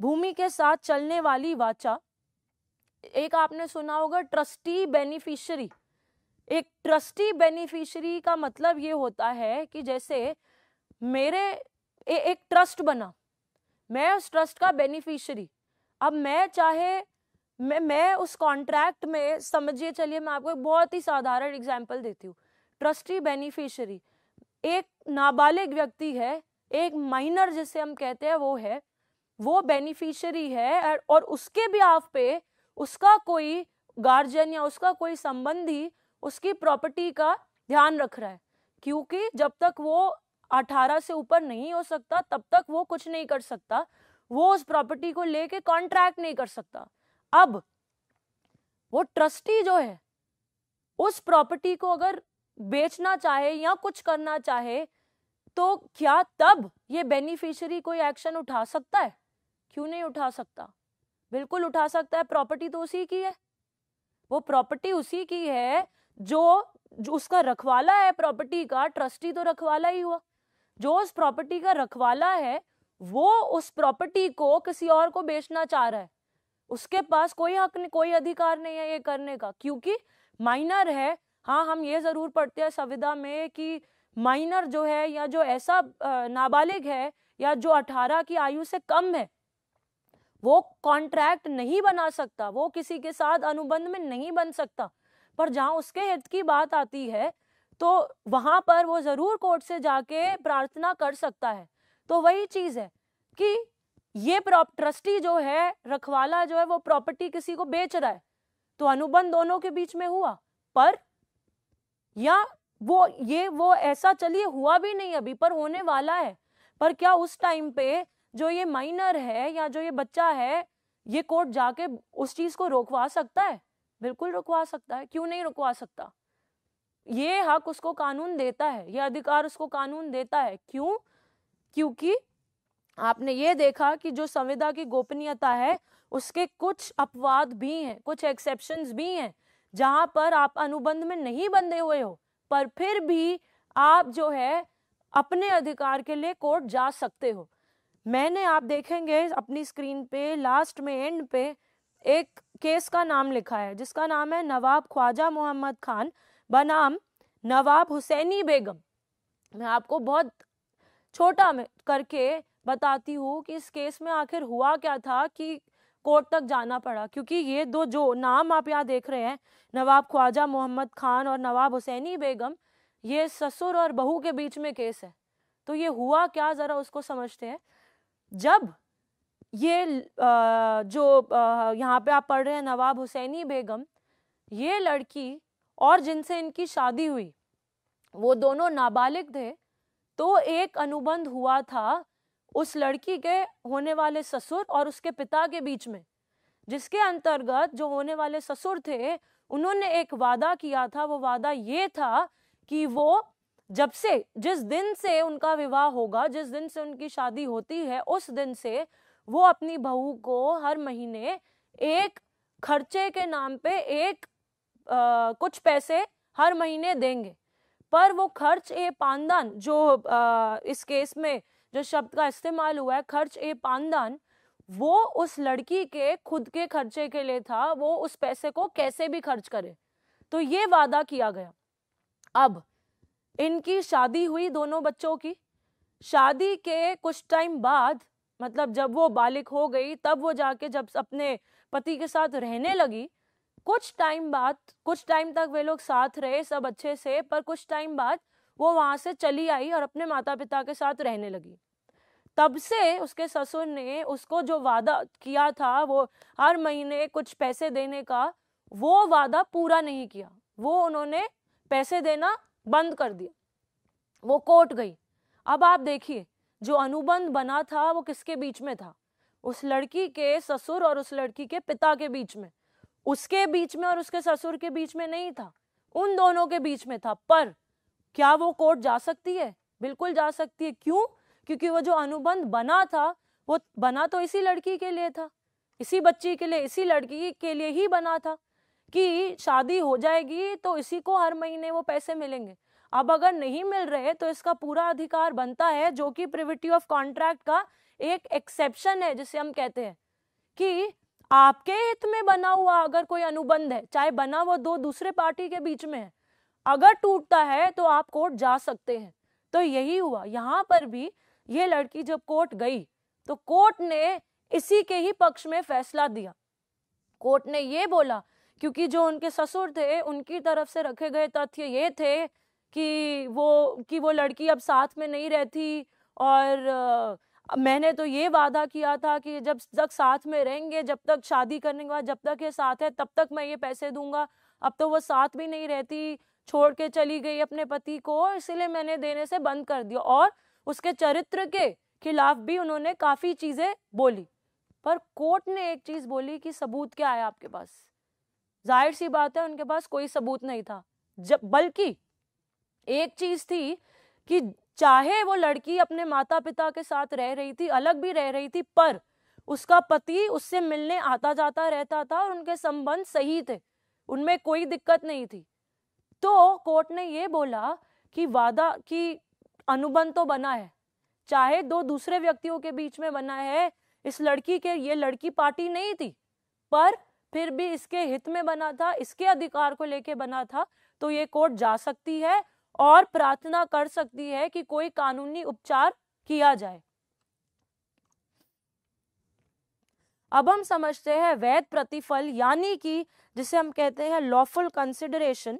Speaker 1: भूमि के साथ चलने वाली वाचा एक आपने सुना होगा ट्रस्टी बेनिफिशरी एक ट्रस्टी बेनिफिशरी का मतलब ये होता है कि जैसे मेरे ए, एक ट्रस्ट बना मैं उस ट्रस्ट का बेनिफिशियरी अब मैं चाहे मैं मैं उस कॉन्ट्रैक्ट में समझिए चलिए मैं आपको एक बहुत ही साधारण एग्जाम्पल देती हूँ ट्रस्टी बेनिफिशरी एक नाबालिग व्यक्ति है एक माइनर जिसे हम कहते हैं वो है वो बेनिफिशरी है और उसके भी आप पे उसका कोई गार्जियन या उसका कोई संबंधी उसकी प्रॉपर्टी का ध्यान रख रहा है क्योंकि जब तक वो 18 से ऊपर नहीं हो सकता तब तक वो कुछ नहीं कर सकता वो उस प्रॉपर्टी को लेके कॉन्ट्रैक्ट नहीं कर सकता अब वो ट्रस्टी जो है उस प्रॉपर्टी को अगर बेचना चाहे या कुछ करना चाहे तो क्या तब ये बेनिफिशियरी कोई एक्शन उठा सकता है क्यों नहीं उठा सकता बिल्कुल उठा सकता है प्रॉपर्टी तो उसी की है वो प्रॉपर्टी उसी की है जो, जो उसका रखवाला है प्रॉपर्टी का ट्रस्टी तो रखवाला ही हुआ जो उस प्रॉपर्टी का रखवाला है वो उस प्रॉपर्टी को किसी और को बेचना चाह रहा है उसके पास कोई हक नहीं कोई अधिकार नहीं है ये करने का क्योंकि माइनर है हाँ हम ये ज़रूर पढ़ते हैं संविधा में कि माइनर जो है या जो ऐसा नाबालिग है या जो अठारह की आयु से कम है वो कॉन्ट्रैक्ट नहीं बना सकता वो किसी के साथ अनुबंध में नहीं बन सकता पर जहाँ उसके हित की बात आती है तो वहां पर वो ज़रूर कोर्ट से जाके प्रार्थना कर सकता है तो वही चीज़ है कि ये ट्रस्टी जो है रखवाला जो है वो प्रॉपर्टी किसी को बेच रहा है तो अनुबंध दोनों के बीच में हुआ पर या वो ये वो ऐसा चलिए हुआ भी नहीं अभी पर होने वाला है पर क्या उस टाइम पे जो ये माइनर है या जो ये बच्चा है ये कोर्ट जाके उस चीज को रोकवा सकता है बिल्कुल रुकवा सकता है क्यों नहीं रुकवा सकता ये हक उसको कानून देता है ये अधिकार उसको कानून देता है क्यों क्योंकि आपने ये देखा कि जो संविदा की गोपनीयता है उसके कुछ अपवाद भी हैं कुछ एक्सेप्शंस भी हैं जहां पर आप अनुबंध में नहीं बंधे हुए हो पर फिर भी आप जो है अपने अधिकार के लिए कोर्ट जा सकते हो मैंने आप देखेंगे अपनी स्क्रीन पे लास्ट में एंड पे एक केस का नाम लिखा है जिसका नाम है नवाब ख्वाजा मोहम्मद खान बनाम नवाब हुसैनी बेगम मैं आपको बहुत छोटा में करके बताती हूँ कि इस केस में आखिर हुआ क्या था कि कोर्ट तक जाना पड़ा क्योंकि ये दो जो नाम आप यहाँ देख रहे हैं नवाब ख्वाजा मोहम्मद खान और नवाब हुसैनी बेगम ये ससुर और बहू के बीच में केस है तो ये हुआ क्या ज़रा उसको समझते हैं जब ये जो यहाँ पे आप पढ़ रहे हैं नवाब हुसैनी बेगम ये लड़की और जिनसे इनकी शादी हुई वो दोनों नाबालिग थे तो एक अनुबंध हुआ था उस लड़की के होने वाले ससुर और उसके पिता के बीच में जिसके अंतर्गत जो होने वाले ससुर थे उन्होंने एक वादा किया था वो वादा ये था कि वो जब से जिस दिन से उनका विवाह होगा जिस दिन से उनकी शादी होती है उस दिन से वो अपनी बहू को हर महीने एक खर्चे के नाम पे एक आ, कुछ पैसे हर महीने देंगे पर वो खर्च ए पानदान जो आ, इस केस में जो शब्द का इस्तेमाल हुआ है खर्च ए पानदान वो उस लड़की के खुद के खर्चे के लिए था वो उस पैसे को कैसे भी खर्च करे तो ये वादा किया गया अब इनकी शादी हुई दोनों बच्चों की शादी के कुछ टाइम बाद मतलब जब वो बालिक हो गई तब वो जाके जब अपने पति के साथ रहने लगी कुछ टाइम बाद कुछ टाइम तक वे लोग साथ रहे सब अच्छे से पर कुछ टाइम बाद वो वहाँ से चली आई और अपने माता पिता के साथ रहने लगी तब से उसके ससुर ने उसको जो वादा किया था वो हर महीने कुछ पैसे देने का वो वादा पूरा नहीं किया वो उन्होंने पैसे देना बंद कर दिया वो कोर्ट गई अब आप देखिए जो अनुबंध बना था वो किसके बीच में था उस लड़की के ससुर और उस लड़की के पिता के बीच में उसके बीच में और उसके ससुर के बीच में नहीं था उन दोनों के बीच में था पर क्या वो कोर्ट जा सकती है बिल्कुल जा सकती है क्यों क्योंकि वो जो अनुबंध बना था वो बना तो इसी लड़की के लिए था इसी बच्ची के लिए इसी लड़की के लिए ही बना था कि शादी हो जाएगी तो इसी को हर महीने वो पैसे मिलेंगे अब अगर नहीं मिल रहे तो इसका पूरा अधिकार बनता है जो कि प्रिविटी ऑफ कॉन्ट्रैक्ट का एक एक्सेप्शन है जिसे हम कहते हैं कि आपके हित में बना हुआ अगर कोई अनुबंध है चाहे बना हुआ दो दूसरे पार्टी के बीच में है अगर टूटता है तो आप कोर्ट जा सकते हैं तो यही हुआ यहाँ पर भी ये लड़की जब कोर्ट गई तो कोर्ट ने इसी के ही पक्ष में फैसला दिया कोर्ट ने ये बोला क्योंकि जो उनके ससुर थे उनकी तरफ से रखे गए तथ्य ये थे कि वो कि वो लड़की अब साथ में नहीं रहती और मैंने तो ये वादा किया था कि जब तक साथ में रहेंगे जब तक शादी करने के बाद जब तक ये साथ है तब तक मैं ये पैसे दूंगा अब तो वो साथ भी नहीं रहती छोड़ के चली गई अपने पति को इसलिए मैंने देने से बंद कर दिया और उसके चरित्र के खिलाफ भी उन्होंने काफ़ी चीज़ें बोली पर कोर्ट ने एक चीज़ बोली कि सबूत क्या है आपके पास जाहिर सी बात है उनके पास कोई सबूत नहीं था जब बल्कि एक चीज़ थी कि चाहे वो लड़की अपने माता पिता के साथ रह रही थी अलग भी रह रही थी पर उसका पति उससे मिलने आता जाता रहता था और उनके संबंध सही थे उनमें कोई दिक्कत नहीं थी तो कोर्ट ने ये बोला कि वादा की अनुबंध तो बना है चाहे दो दूसरे व्यक्तियों के बीच में बना है इस लड़की के ये लड़की पार्टी नहीं थी पर फिर भी इसके हित में बना था इसके अधिकार को लेके बना था तो ये कोर्ट जा सकती है और प्रार्थना कर सकती है कि कोई कानूनी उपचार किया जाए अब हम समझते हैं वैध प्रतिफल यानी कि जिसे हम कहते हैं लॉफुल कंसिडरेशन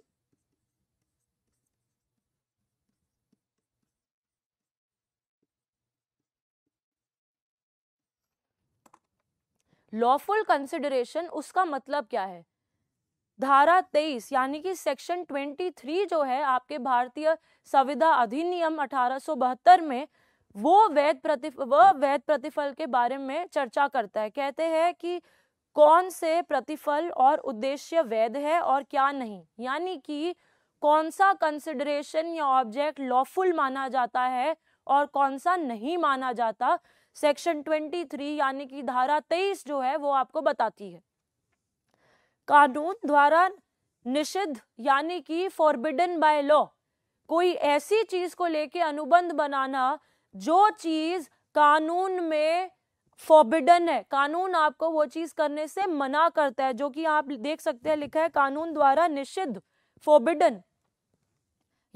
Speaker 1: लॉफुल कंसिडरेशन उसका मतलब क्या है धारा 23 यानी कि सेक्शन 23 जो है आपके भारतीय संविधा अधिनियम बहत्तर में वो वैध प्रति वह वैध प्रतिफल के बारे में चर्चा करता है कहते हैं कि कौन से प्रतिफल और उद्देश्य वैध है और क्या नहीं यानी कि कौन सा कंसिडरेशन या ऑब्जेक्ट लॉफुल माना जाता है और कौन सा नहीं माना जाता सेक्शन 23 यानी कि धारा 23 जो है वो आपको बताती है कानून द्वारा निषिद्ध यानी कि फॉरबिडन बाय लॉ कोई ऐसी चीज को लेके अनुबंध बनाना जो चीज कानून में फॉरबिडन है कानून आपको वो चीज करने से मना करता है जो कि आप देख सकते हैं लिखा है कानून द्वारा निषिद्ध फॉरबिडन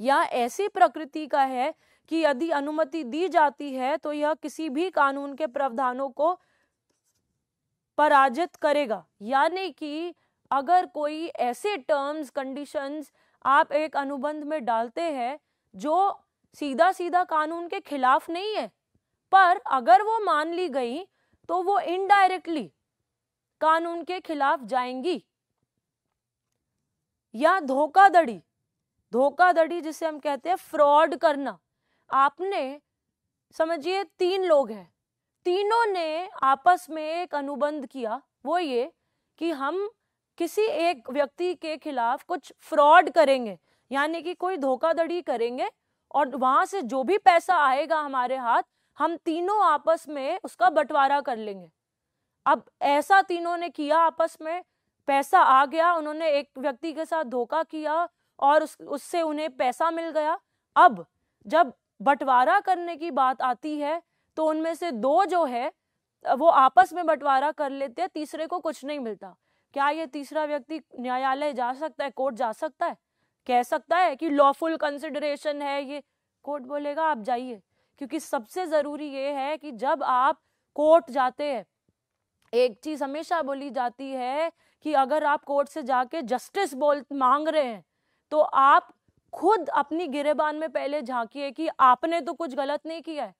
Speaker 1: या ऐसी प्रकृति का है कि यदि अनुमति दी जाती है तो यह किसी भी कानून के प्रावधानों को पराजित करेगा यानी कि अगर कोई ऐसे टर्म्स कंडीशंस आप एक अनुबंध में डालते हैं जो सीधा सीधा कानून के खिलाफ नहीं है पर अगर वो मान ली गई तो वो इनडायरेक्टली कानून के खिलाफ जाएंगी या धोखाधड़ी धोखाधड़ी जिसे हम कहते हैं फ्रॉड करना आपने समझिए तीन लोग हैं तीनों ने आपस में एक अनुबंध किया वो ये कि हम किसी एक व्यक्ति के खिलाफ कुछ फ्रॉड करेंगे यानी कि कोई धोखाधड़ी करेंगे और वहां से जो भी पैसा आएगा हमारे हाथ हम तीनों आपस में उसका बंटवारा कर लेंगे अब ऐसा तीनों ने किया आपस में पैसा आ गया उन्होंने एक व्यक्ति के साथ धोखा किया और उस उससे उन्हें पैसा मिल गया अब जब बंटवारा करने की बात आती है तो उनमें से दो जो है वो आपस में बंटवारा कर लेते हैं तीसरे को कुछ नहीं मिलता क्या ये तीसरा व्यक्ति न्यायालय जा सकता है कोर्ट जा सकता है कह सकता है कि लॉफुल कंसिडरेशन है ये कोर्ट बोलेगा आप जाइए क्योंकि सबसे ज़रूरी ये है कि जब आप कोर्ट जाते हैं एक चीज़ हमेशा बोली जाती है कि अगर आप कोर्ट से जाके जस्टिस बोल मांग रहे हैं तो आप खुद अपनी गिरेबान में पहले झांकिए कि आपने तो कुछ गलत नहीं किया है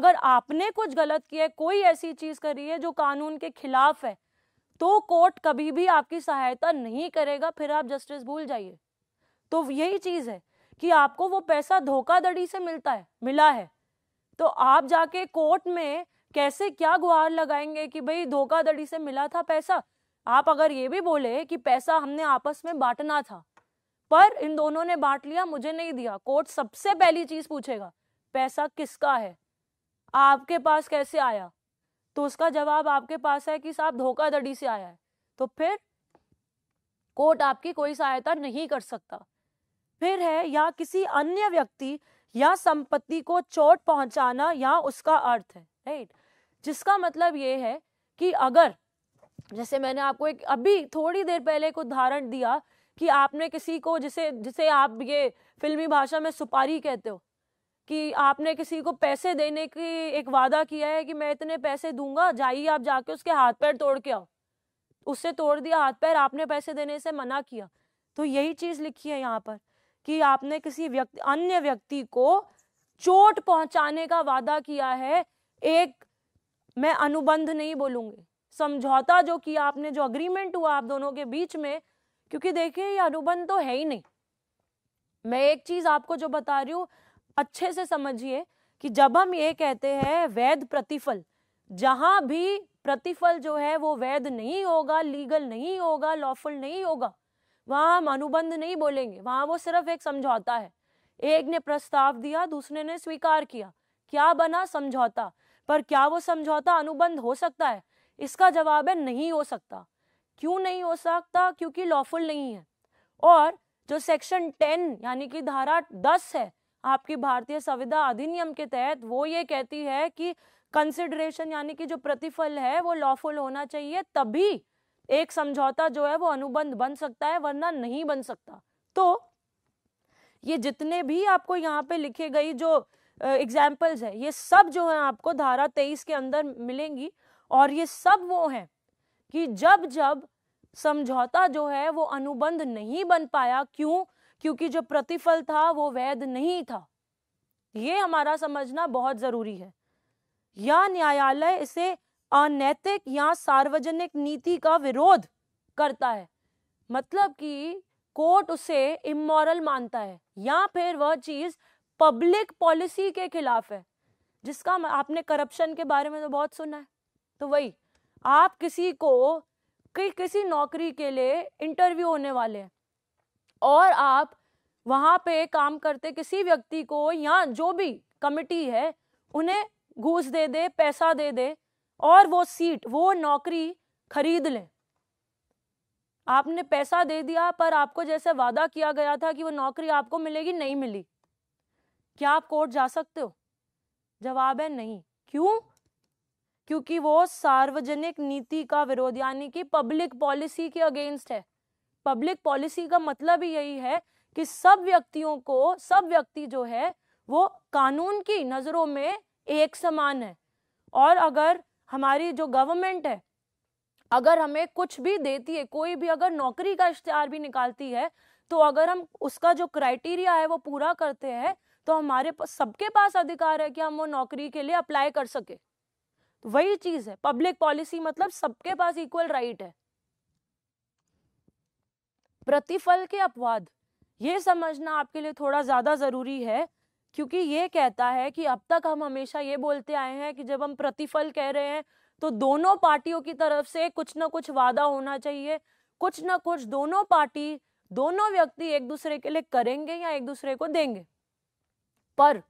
Speaker 1: अगर आपने कुछ गलत किया है कोई ऐसी चीज़ करी है जो कानून के खिलाफ है तो कोर्ट कभी भी आपकी सहायता नहीं करेगा फिर आप जस्टिस भूल जाइए तो यही चीज़ है कि आपको वो पैसा धोखाधड़ी से मिलता है मिला है तो आप जाके कोर्ट में कैसे क्या गुहार लगाएंगे कि भाई धोखाधड़ी से मिला था पैसा आप अगर ये भी बोले कि पैसा हमने आपस में बांटना था पर इन दोनों ने बांट लिया मुझे नहीं दिया कोर्ट सबसे पहली चीज पूछेगा पैसा किसका है आपके पास कैसे आया तो उसका जवाब आपके पास है कि साहब धोखाधड़ी से आया है तो फिर कोर्ट आपकी कोई सहायता नहीं कर सकता फिर है या किसी अन्य व्यक्ति या संपत्ति को चोट पहुंचाना या उसका अर्थ है राइट जिसका मतलब ये है कि अगर जैसे मैंने आपको एक अभी थोड़ी देर पहले एक उदाहरण दिया कि आपने किसी को जिसे जिसे आप ये फिल्मी भाषा में सुपारी कहते हो कि आपने किसी को पैसे देने की एक वादा किया है कि मैं इतने पैसे दूंगा जाइए आप जाके उसके हाथ पैर तोड़ के आओ उससे तोड़ दिया हाथ पैर आपने पैसे देने से मना किया तो यही चीज़ लिखी है यहाँ पर कि आपने किसी व्यक्ति अन्य व्यक्ति को चोट पहुंचाने का वादा किया है एक मैं अनुबंध नहीं बोलूंगी समझौता जो किया आपने जो अग्रीमेंट हुआ आप दोनों के बीच में क्योंकि देखिए ये अनुबंध तो है ही नहीं मैं एक चीज़ आपको जो बता रही हूँ अच्छे से समझिए कि जब हम ये कहते हैं वैध प्रतिफल जहां भी प्रतिफल जो है वो वैध नहीं होगा लीगल नहीं होगा लॉफुल नहीं होगा वहां हम अनुबंध नहीं बोलेंगे वहां वो सिर्फ एक समझौता है एक ने प्रस्ताव दिया दूसरे ने स्वीकार किया क्या बना समझौता पर क्या वो समझौता अनुबंध हो सकता है इसका जवाब है नहीं हो सकता क्यों नहीं हो सकता क्योंकि लॉफुल नहीं है और जो सेक्शन टेन यानी कि धारा दस है आपकी भारतीय संविधा अधिनियम के तहत वो ये कहती है कि कंसिडरेशन यानी कि जो प्रतिफल है वो लॉफुल होना चाहिए तभी एक समझौता जो है वो अनुबंध बन सकता है वरना नहीं बन सकता तो ये जितने भी आपको यहाँ पे लिखे गई जो एग्जाम्पल्स है ये सब जो है आपको धारा तेईस के अंदर मिलेंगी और ये सब वो है कि जब जब समझौता जो है वो अनुबंध नहीं बन पाया क्यों क्योंकि जो प्रतिफल था वो वैध नहीं था ये हमारा समझना बहुत ज़रूरी है या न्यायालय इसे अनैतिक या सार्वजनिक नीति का विरोध करता है मतलब कि कोर्ट उसे इमोरल मानता है या फिर वह चीज़ पब्लिक पॉलिसी के खिलाफ है जिसका आपने करप्शन के बारे में तो बहुत सुना है तो वही आप किसी को कि किसी नौकरी के लिए इंटरव्यू होने वाले हैं और आप वहाँ पे काम करते किसी व्यक्ति को या जो भी कमिटी है उन्हें घूस दे दे पैसा दे दे और वो सीट वो नौकरी खरीद लें आपने पैसा दे दिया पर आपको जैसे वादा किया गया था कि वो नौकरी आपको मिलेगी नहीं मिली क्या आप कोर्ट जा सकते हो जवाब है नहीं क्यों क्योंकि वो सार्वजनिक नीति का विरोध यानी कि पब्लिक पॉलिसी के अगेंस्ट है पब्लिक पॉलिसी का मतलब ही यही है कि सब व्यक्तियों को सब व्यक्ति जो है वो कानून की नज़रों में एक समान है और अगर हमारी जो गवर्नमेंट है अगर हमें कुछ भी देती है कोई भी अगर नौकरी का इश्तेहार भी निकालती है तो अगर हम उसका जो क्राइटेरिया है वो पूरा करते हैं तो हमारे पास सबके पास अधिकार है कि हम वो नौकरी के लिए अप्लाई कर सके तो वही चीज़ है पब्लिक पॉलिसी मतलब सबके पास इक्वल राइट है प्रतिफल के अपवाद ये समझना आपके लिए थोड़ा ज़्यादा ज़रूरी है क्योंकि ये कहता है कि अब तक हम हमेशा ये बोलते आए हैं कि जब हम प्रतिफल कह रहे हैं तो दोनों पार्टियों की तरफ से कुछ ना कुछ वादा होना चाहिए कुछ ना कुछ दोनों पार्टी दोनों व्यक्ति एक दूसरे के लिए करेंगे या एक दूसरे को देंगे पर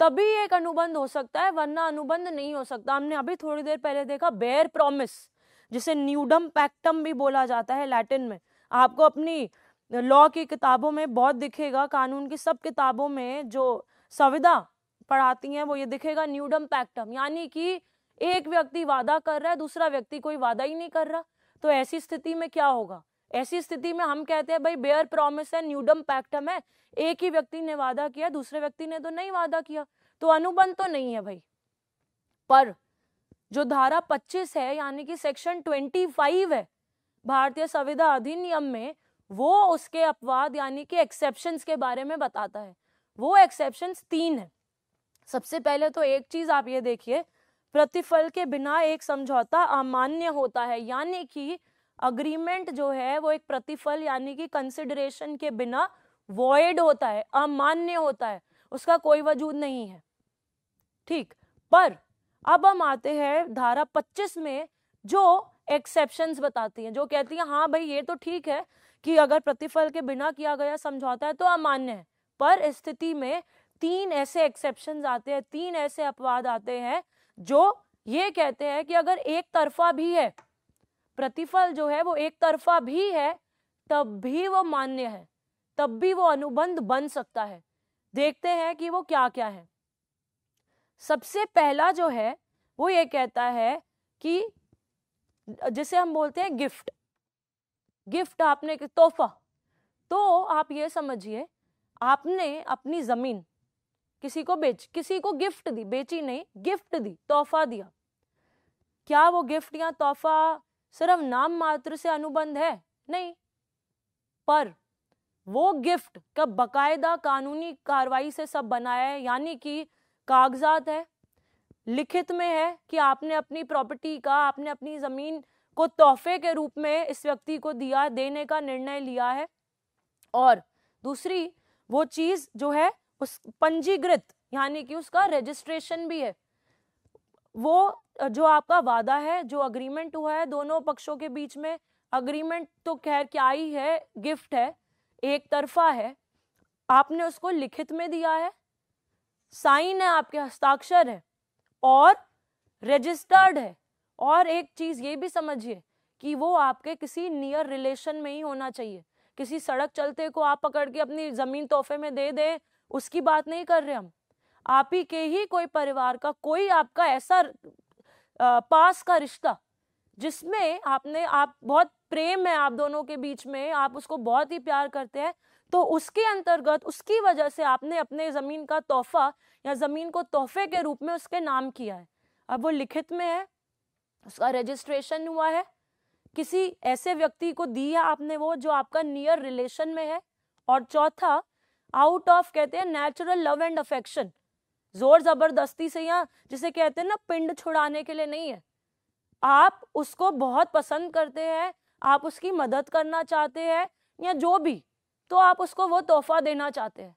Speaker 1: तभी एक अनुबंध हो सकता है वरना अनुबंध नहीं हो सकता हमने अभी थोड़ी देर पहले देखा बेयर प्रॉमिस जिसे न्यूडम पैक्टम भी बोला जाता है लैटिन में आपको अपनी लॉ की किताबों में बहुत दिखेगा कानून की सब किताबों में जो संविदा पढ़ाती हैं वो ये दिखेगा न्यूडम पैक्टम यानी कि एक व्यक्ति वादा कर रहा है दूसरा व्यक्ति कोई वादा ही नहीं कर रहा तो ऐसी स्थिति में क्या होगा ऐसी स्थिति में हम कहते हैं भाई बेयर प्रॉमिस है न्यूडम पैक्टम है एक ही व्यक्ति ने वादा किया दूसरे व्यक्ति ने तो नहीं वादा किया तो अनुबंध तो नहीं है भाई पर जो धारा 25 है यानी कि सेक्शन 25 है भारतीय संविधा अधिनियम में वो उसके अपवाद यानी कि एक्सेप्शंस के बारे में बताता है वो एक्सेप्शंस तीन है सबसे पहले तो एक चीज़ आप ये देखिए प्रतिफल के बिना एक समझौता अमान्य होता है यानी कि अग्रीमेंट जो है वो एक प्रतिफल यानी कि कंसिडरेशन के बिना वॉइड होता है अमान्य होता है उसका कोई वजूद नहीं है ठीक पर अब हम आते हैं धारा 25 में जो एक्सेप्शन बताती हैं जो कहती हैं हाँ भाई ये तो ठीक है कि अगर प्रतिफल के बिना किया गया समझौता है तो अमान्य है पर स्थिति में तीन ऐसे एक्सेप्शन आते हैं तीन ऐसे अपवाद आते हैं जो ये कहते हैं कि अगर एक तरफा भी है प्रतिफल जो है वो एक तरफा भी है तब भी वो मान्य है तब भी वो अनुबंध बन सकता है देखते हैं कि वो क्या क्या है सबसे पहला जो है वो ये कहता है कि जिसे हम बोलते हैं गिफ्ट गिफ्ट आपने तोहफा तो आप ये समझिए आपने अपनी ज़मीन किसी को बेच किसी को गिफ्ट दी बेची नहीं गिफ्ट दी तोहफा दिया क्या वो गिफ्ट या तोहफा सिर्फ नाम मात्र से अनुबंध है नहीं पर वो गिफ्ट का बकायदा कानूनी कार्रवाई से सब बनाया है यानी कि कागजात है लिखित में है कि आपने अपनी प्रॉपर्टी का आपने अपनी ज़मीन को तोहफे के रूप में इस व्यक्ति को दिया देने का निर्णय लिया है और दूसरी वो चीज़ जो है उस पंजीकृत यानी कि उसका रजिस्ट्रेशन भी है वो जो आपका वादा है जो अग्रीमेंट हुआ है दोनों पक्षों के बीच में अग्रीमेंट तो खैर क्या ही है गिफ्ट है एक तरफा है आपने उसको लिखित में दिया है साइन है आपके हस्ताक्षर है और रजिस्टर्ड है और एक चीज ये भी समझिए कि वो आपके किसी नियर रिलेशन में ही होना चाहिए किसी सड़क चलते को आप पकड़ के अपनी जमीन तोहफे में दे दे उसकी बात नहीं कर रहे हम आप ही के ही कोई परिवार का कोई आपका ऐसा पास का रिश्ता जिसमें आपने आप बहुत प्रेम है आप दोनों के बीच में आप उसको बहुत ही प्यार करते हैं तो उसके अंतर्गत उसकी वजह से आपने अपने ज़मीन का तोहफा या ज़मीन को तोहफे के रूप में उसके नाम किया है अब वो लिखित में है उसका रजिस्ट्रेशन हुआ है किसी ऐसे व्यक्ति को दी है आपने वो जो आपका नियर रिलेशन में है और चौथा आउट ऑफ कहते हैं नेचुरल लव एंड अफेक्शन जोर जबरदस्ती से या जिसे कहते हैं ना पिंड छुड़ाने के लिए नहीं है आप उसको बहुत पसंद करते हैं आप उसकी मदद करना चाहते हैं या जो भी तो आप उसको वो तोहफा देना चाहते हैं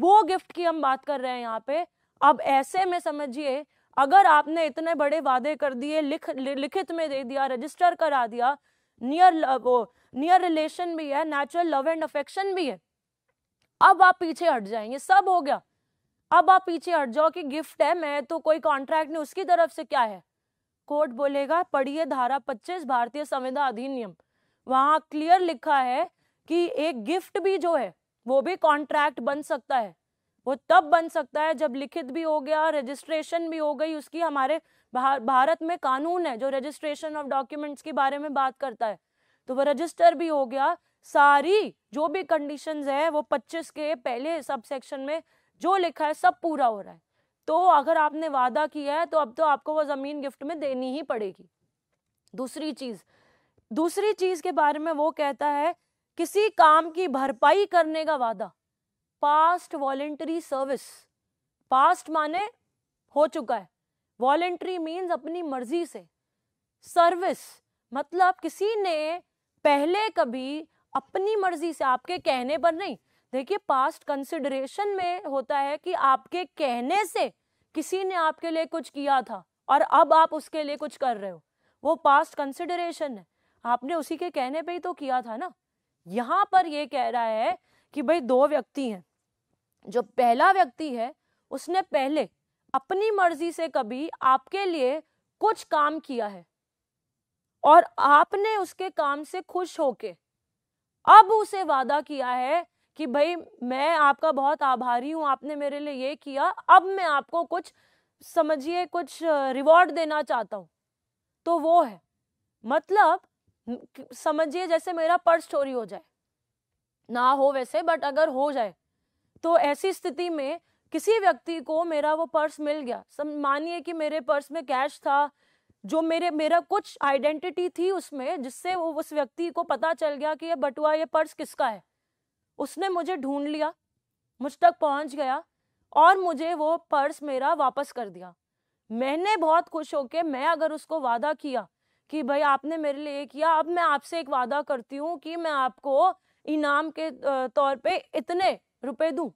Speaker 1: वो गिफ्ट की हम बात कर रहे हैं यहाँ पे अब ऐसे में समझिए अगर आपने इतने बड़े वादे कर दिए लिख लिखित में दे दिया रजिस्टर करा दिया नियर वो नियर रिलेशन भी है नेचुरल लव एंड अफेक्शन भी है अब आप पीछे हट जाएंगे सब हो गया अब आप पीछे हट जाओ कि गिफ्ट है मैं तो कोई कॉन्ट्रैक्ट नहीं उसकी तरफ से क्या है कोर्ट बोलेगा पढ़िए धारा 25 भारतीय संविधान अधिनियम वहाँ क्लियर लिखा है कि एक गिफ्ट भी जो है वो भी कॉन्ट्रैक्ट बन सकता है वो तब बन सकता है जब लिखित भी हो गया रजिस्ट्रेशन भी हो गई उसकी हमारे भारत में कानून है जो रजिस्ट्रेशन ऑफ डॉक्यूमेंट्स के बारे में बात करता है तो वो रजिस्टर भी हो गया सारी जो भी कंडीशंस है वो 25 के पहले सब सेक्शन में जो लिखा है सब पूरा हो रहा है तो अगर आपने वादा किया है तो अब तो आपको वो ज़मीन गिफ्ट में देनी ही पड़ेगी दूसरी चीज़ दूसरी चीज़ के बारे में वो कहता है किसी काम की भरपाई करने का वादा पास्ट वॉलेंटरी सर्विस पास्ट माने हो चुका है वॉलेंट्री मीन्स अपनी मर्जी से सर्विस मतलब किसी ने पहले कभी अपनी मर्जी से आपके कहने पर नहीं देखिए पास्ट कंसिडरेशन में होता है कि आपके कहने से किसी ने आपके लिए कुछ किया था और अब आप उसके लिए कुछ कर रहे हो वो पास्ट कंसिडरेशन है आपने उसी के कहने पे ही तो किया था ना यहां पर यह कह रहा है कि भाई दो व्यक्ति हैं जो पहला व्यक्ति है उसने पहले अपनी मर्जी से कभी आपके लिए कुछ काम किया है और आपने उसके काम से खुश होके अब उसे वादा किया है कि भाई मैं आपका बहुत आभारी हूं आपने मेरे लिए ये किया अब मैं आपको कुछ समझिए कुछ रिवॉर्ड देना चाहता हूं तो वो है मतलब समझिए जैसे मेरा पर्स चोरी हो जाए ना हो वैसे बट अगर हो जाए तो ऐसी स्थिति में किसी व्यक्ति को मेरा वो पर्स मिल गया मानिए कि मेरे पर्स में कैश था जो मेरे मेरा कुछ आइडेंटिटी थी उसमें जिससे वो उस व्यक्ति को पता चल गया कि ये बटुआ ये पर्स किसका है उसने मुझे ढूंढ लिया मुझ तक पहुंच गया और मुझे वो पर्स मेरा वापस कर दिया मैंने बहुत खुश होके मैं अगर उसको वादा किया कि भाई आपने मेरे लिए ये किया अब मैं आपसे एक वादा करती हूँ कि मैं आपको इनाम के तौर पे इतने रुपए दू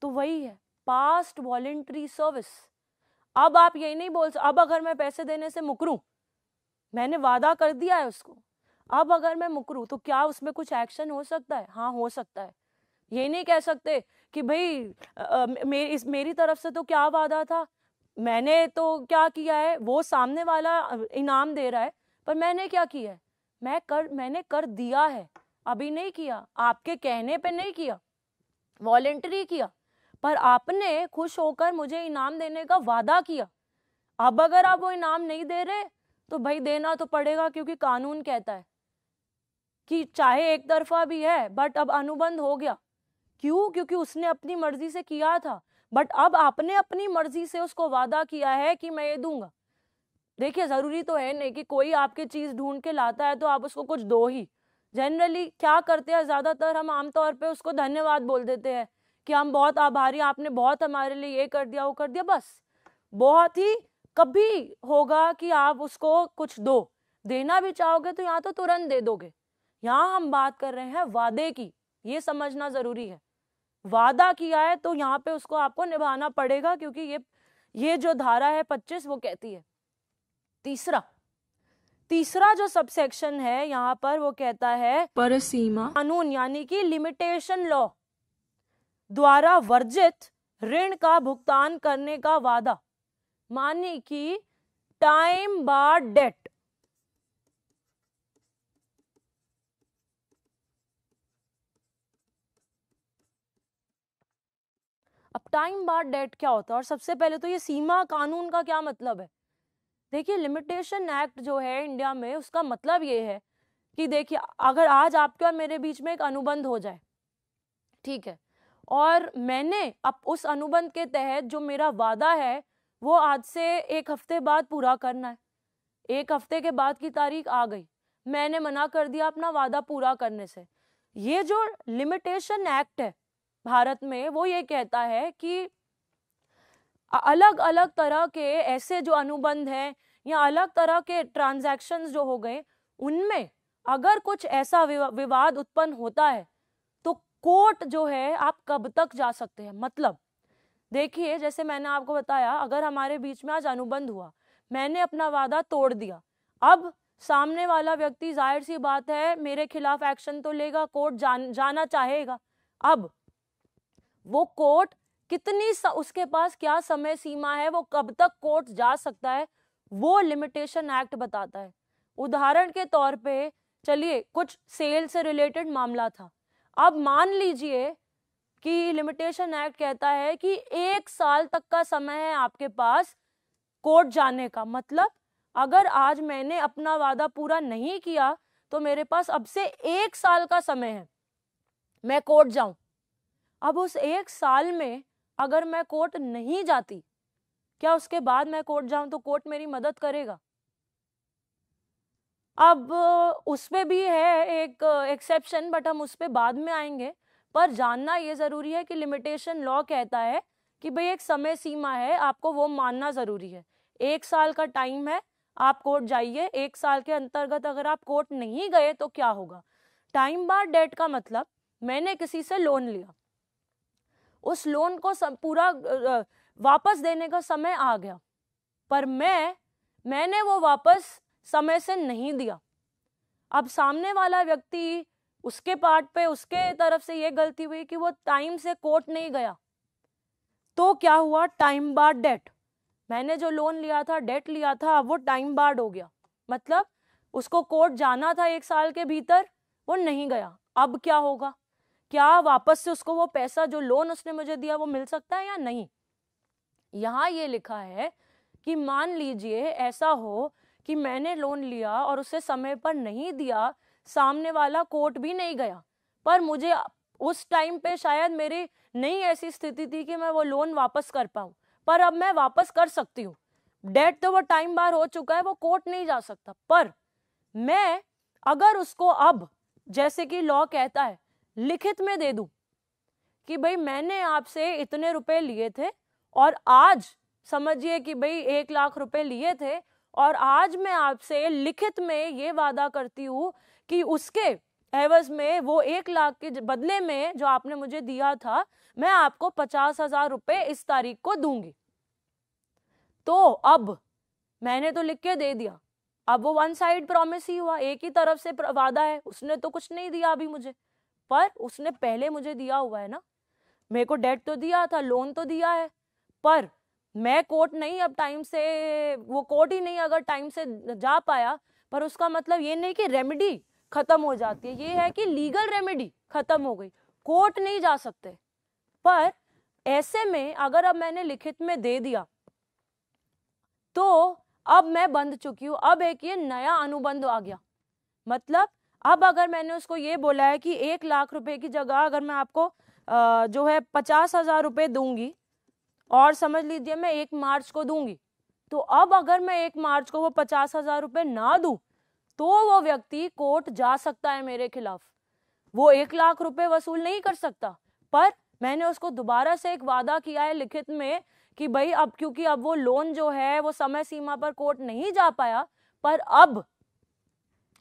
Speaker 1: तो वही है पास्ट वॉलेंट्री सर्विस अब आप यही नहीं बोल अब अगर मैं पैसे देने से मुकरू मैंने वादा कर दिया है उसको अब अगर मैं मुकरू तो क्या उसमें कुछ एक्शन हो सकता है हाँ हो सकता है ये नहीं कह सकते कि भाई मेरी मेरी तरफ से तो क्या वादा था मैंने तो क्या किया है वो सामने वाला इनाम दे रहा है पर मैंने क्या किया है मैं कर मैंने कर दिया है अभी नहीं किया आपके कहने पे नहीं किया वॉलेंटरी किया पर आपने खुश होकर मुझे इनाम देने का वादा किया अब अगर आप वो इनाम नहीं दे रहे तो भाई देना तो पड़ेगा क्योंकि कानून कहता है कि चाहे एक तरफा भी है बट अब अनुबंध हो गया क्यों क्योंकि उसने अपनी मर्जी से किया था बट अब आपने अपनी मर्जी से उसको वादा किया है कि मैं ये दूंगा देखिए ज़रूरी तो है नहीं कि कोई आपकी चीज़ ढूंढ के लाता है तो आप उसको कुछ दो ही जनरली क्या करते हैं ज़्यादातर हम आमतौर पे उसको धन्यवाद बोल देते हैं कि हम बहुत आभारी आपने बहुत हमारे लिए ये कर दिया वो कर दिया बस बहुत ही कभी होगा कि आप उसको कुछ दो देना भी चाहोगे तो यहाँ तो तुरंत दे दोगे यहाँ हम बात कर रहे हैं वादे की ये समझना ज़रूरी है वादा किया है तो यहाँ पे उसको आपको निभाना पड़ेगा क्योंकि ये ये जो धारा है पच्चीस वो कहती है तीसरा तीसरा जो सबसेक्शन है यहाँ पर वो कहता है परसीमा कानून यानी कि लिमिटेशन लॉ द्वारा वर्जित ऋण का भुगतान करने का वादा मानी कि time bar date time bar date क्या होता है और सबसे पहले तो ये सीमा कानून का क्या मतलब है देखिए लिमिटेशन एक्ट जो है इंडिया में उसका मतलब ये है कि देखिए अगर आज आपके और मेरे बीच में एक अनुबंध हो जाए ठीक है और मैंने अब उस अनुबंध के तहत जो मेरा वादा है वो आज से एक हफ्ते बाद पूरा करना है एक हफ्ते के बाद की तारीख आ गई मैंने मना कर दिया अपना वादा पूरा करने से ये जो लिमिटेशन एक्ट है भारत में वो ये कहता है कि अलग अलग तरह के ऐसे जो अनुबंध हैं या अलग तरह के ट्रांजैक्शंस जो हो गए उनमें अगर कुछ ऐसा विवाद उत्पन्न होता है तो कोर्ट जो है आप कब तक जा सकते हैं मतलब देखिए जैसे मैंने आपको बताया अगर हमारे बीच में आज अनुबंध हुआ मैंने अपना वादा तोड़ दिया अब सामने वाला व्यक्ति जाहिर सी बात है मेरे खिलाफ एक्शन तो लेगा कोर्ट जान जाना चाहेगा अब वो कोर्ट कितनी स, उसके पास क्या समय सीमा है वो कब तक कोर्ट जा सकता है वो लिमिटेशन एक्ट बताता है उदाहरण के तौर पे चलिए कुछ सेल से रिलेटेड मामला था अब मान लीजिए कि लिमिटेशन एक्ट कहता है कि एक साल तक का समय है आपके पास कोर्ट जाने का मतलब अगर आज मैंने अपना वादा पूरा नहीं किया तो मेरे पास अब से एक साल का समय है मैं कोर्ट जाऊं अब उस एक साल में अगर मैं कोर्ट नहीं जाती क्या उसके बाद मैं कोर्ट जाऊं तो कोर्ट मेरी मदद करेगा अब उस पर भी है एक एक्सेप्शन बट हम उस पर बाद में आएंगे पर जानना ये ज़रूरी है कि लिमिटेशन लॉ कहता है कि भाई एक समय सीमा है आपको वो मानना ज़रूरी है एक साल का टाइम है आप कोर्ट जाइए एक साल के अंतर्गत अगर आप कोर्ट नहीं गए तो क्या होगा टाइम बार डेट का मतलब मैंने किसी से लोन लिया उस लोन को सब पूरा वापस देने का समय आ गया पर मैं मैंने वो वापस समय से नहीं दिया अब सामने वाला व्यक्ति उसके पार्ट पे उसके तरफ से ये गलती हुई कि वो टाइम से कोर्ट नहीं गया तो क्या हुआ टाइम बार डेट मैंने जो लोन लिया था डेट लिया था अब वो टाइम बार्ड हो गया मतलब उसको कोर्ट जाना था एक साल के भीतर वो नहीं गया अब क्या होगा क्या वापस से उसको वो पैसा जो लोन उसने मुझे दिया वो मिल सकता है या नहीं यहाँ ये लिखा है कि मान लीजिए ऐसा हो कि मैंने लोन लिया और उसे समय पर नहीं दिया सामने वाला कोर्ट भी नहीं गया पर मुझे उस टाइम पे शायद मेरी नहीं ऐसी स्थिति थी कि मैं वो लोन वापस कर पाऊँ पर अब मैं वापस कर सकती हूँ डेट तो वो टाइम बार हो चुका है वो कोर्ट नहीं जा सकता पर मैं अगर उसको अब जैसे कि लॉ कहता है लिखित में दे दूं कि भाई मैंने आपसे इतने रुपए लिए थे और आज समझिए कि भाई एक लाख रुपए लिए थे और आज मैं आपसे लिखित में ये वादा करती हूँ कि उसके एवज में वो एक लाख के बदले में जो आपने मुझे दिया था मैं आपको पचास हजार रुपये इस तारीख को दूंगी तो अब मैंने तो लिख के दे दिया अब वो वन साइड प्रॉमिस ही हुआ एक ही तरफ से वादा है उसने तो कुछ नहीं दिया अभी मुझे पर उसने पहले मुझे दिया हुआ है ना मेरे को डेट तो दिया था लोन तो दिया है पर मैं कोर्ट नहीं अब टाइम से वो कोर्ट ही नहीं अगर टाइम से जा पाया पर उसका मतलब ये नहीं कि रेमेडी खत्म हो जाती है ये है कि लीगल रेमेडी खत्म हो गई कोर्ट नहीं जा सकते पर ऐसे में अगर अब मैंने लिखित में दे दिया तो अब मैं बंद चुकी हूं अब एक ये नया अनुबंध आ गया मतलब अब अगर मैंने उसको ये बोला है कि एक लाख रुपए की जगह अगर मैं आपको जो है पचास हज़ार रुपये दूंगी और समझ लीजिए मैं एक मार्च को दूंगी तो अब अगर मैं एक मार्च को वो पचास हज़ार रुपये ना दूँ तो वो व्यक्ति कोर्ट जा सकता है मेरे खिलाफ वो एक लाख रुपए वसूल नहीं कर सकता पर मैंने उसको दोबारा से एक वादा किया है लिखित में कि भाई अब क्योंकि अब वो लोन जो है वो समय सीमा पर कोर्ट नहीं जा पाया पर अब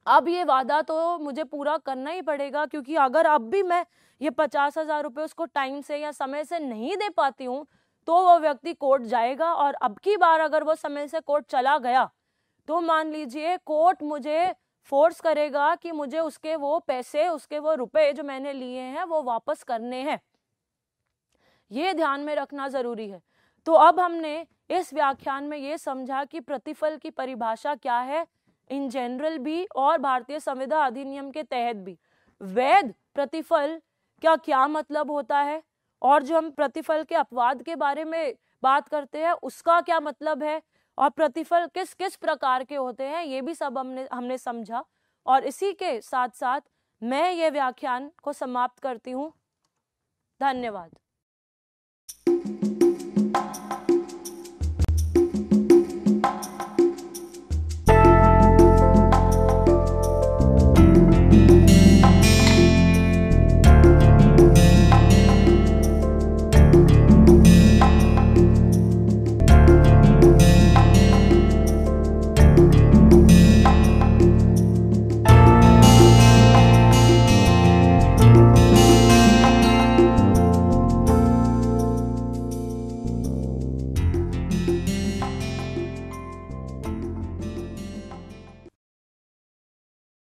Speaker 1: अब ये वादा तो मुझे पूरा करना ही पड़ेगा क्योंकि अगर अब भी मैं ये पचास हज़ार रुपये उसको टाइम से या समय से नहीं दे पाती हूँ तो वो व्यक्ति कोर्ट जाएगा और अब की बार अगर वो समय से कोर्ट चला गया तो मान लीजिए कोर्ट मुझे फोर्स करेगा कि मुझे उसके वो पैसे उसके वो रुपए जो मैंने लिए हैं वो वापस करने हैं ये ध्यान में रखना ज़रूरी है तो अब हमने इस व्याख्यान में ये समझा कि प्रतिफल की परिभाषा क्या है इन जनरल भी और भारतीय संविधान अधिनियम के तहत भी वैध प्रतिफल क्या क्या मतलब होता है और जो हम प्रतिफल के अपवाद के बारे में बात करते हैं उसका क्या मतलब है और प्रतिफल किस किस प्रकार के होते हैं ये भी सब हमने हमने समझा और इसी के साथ साथ मैं ये व्याख्यान को समाप्त करती हूँ धन्यवाद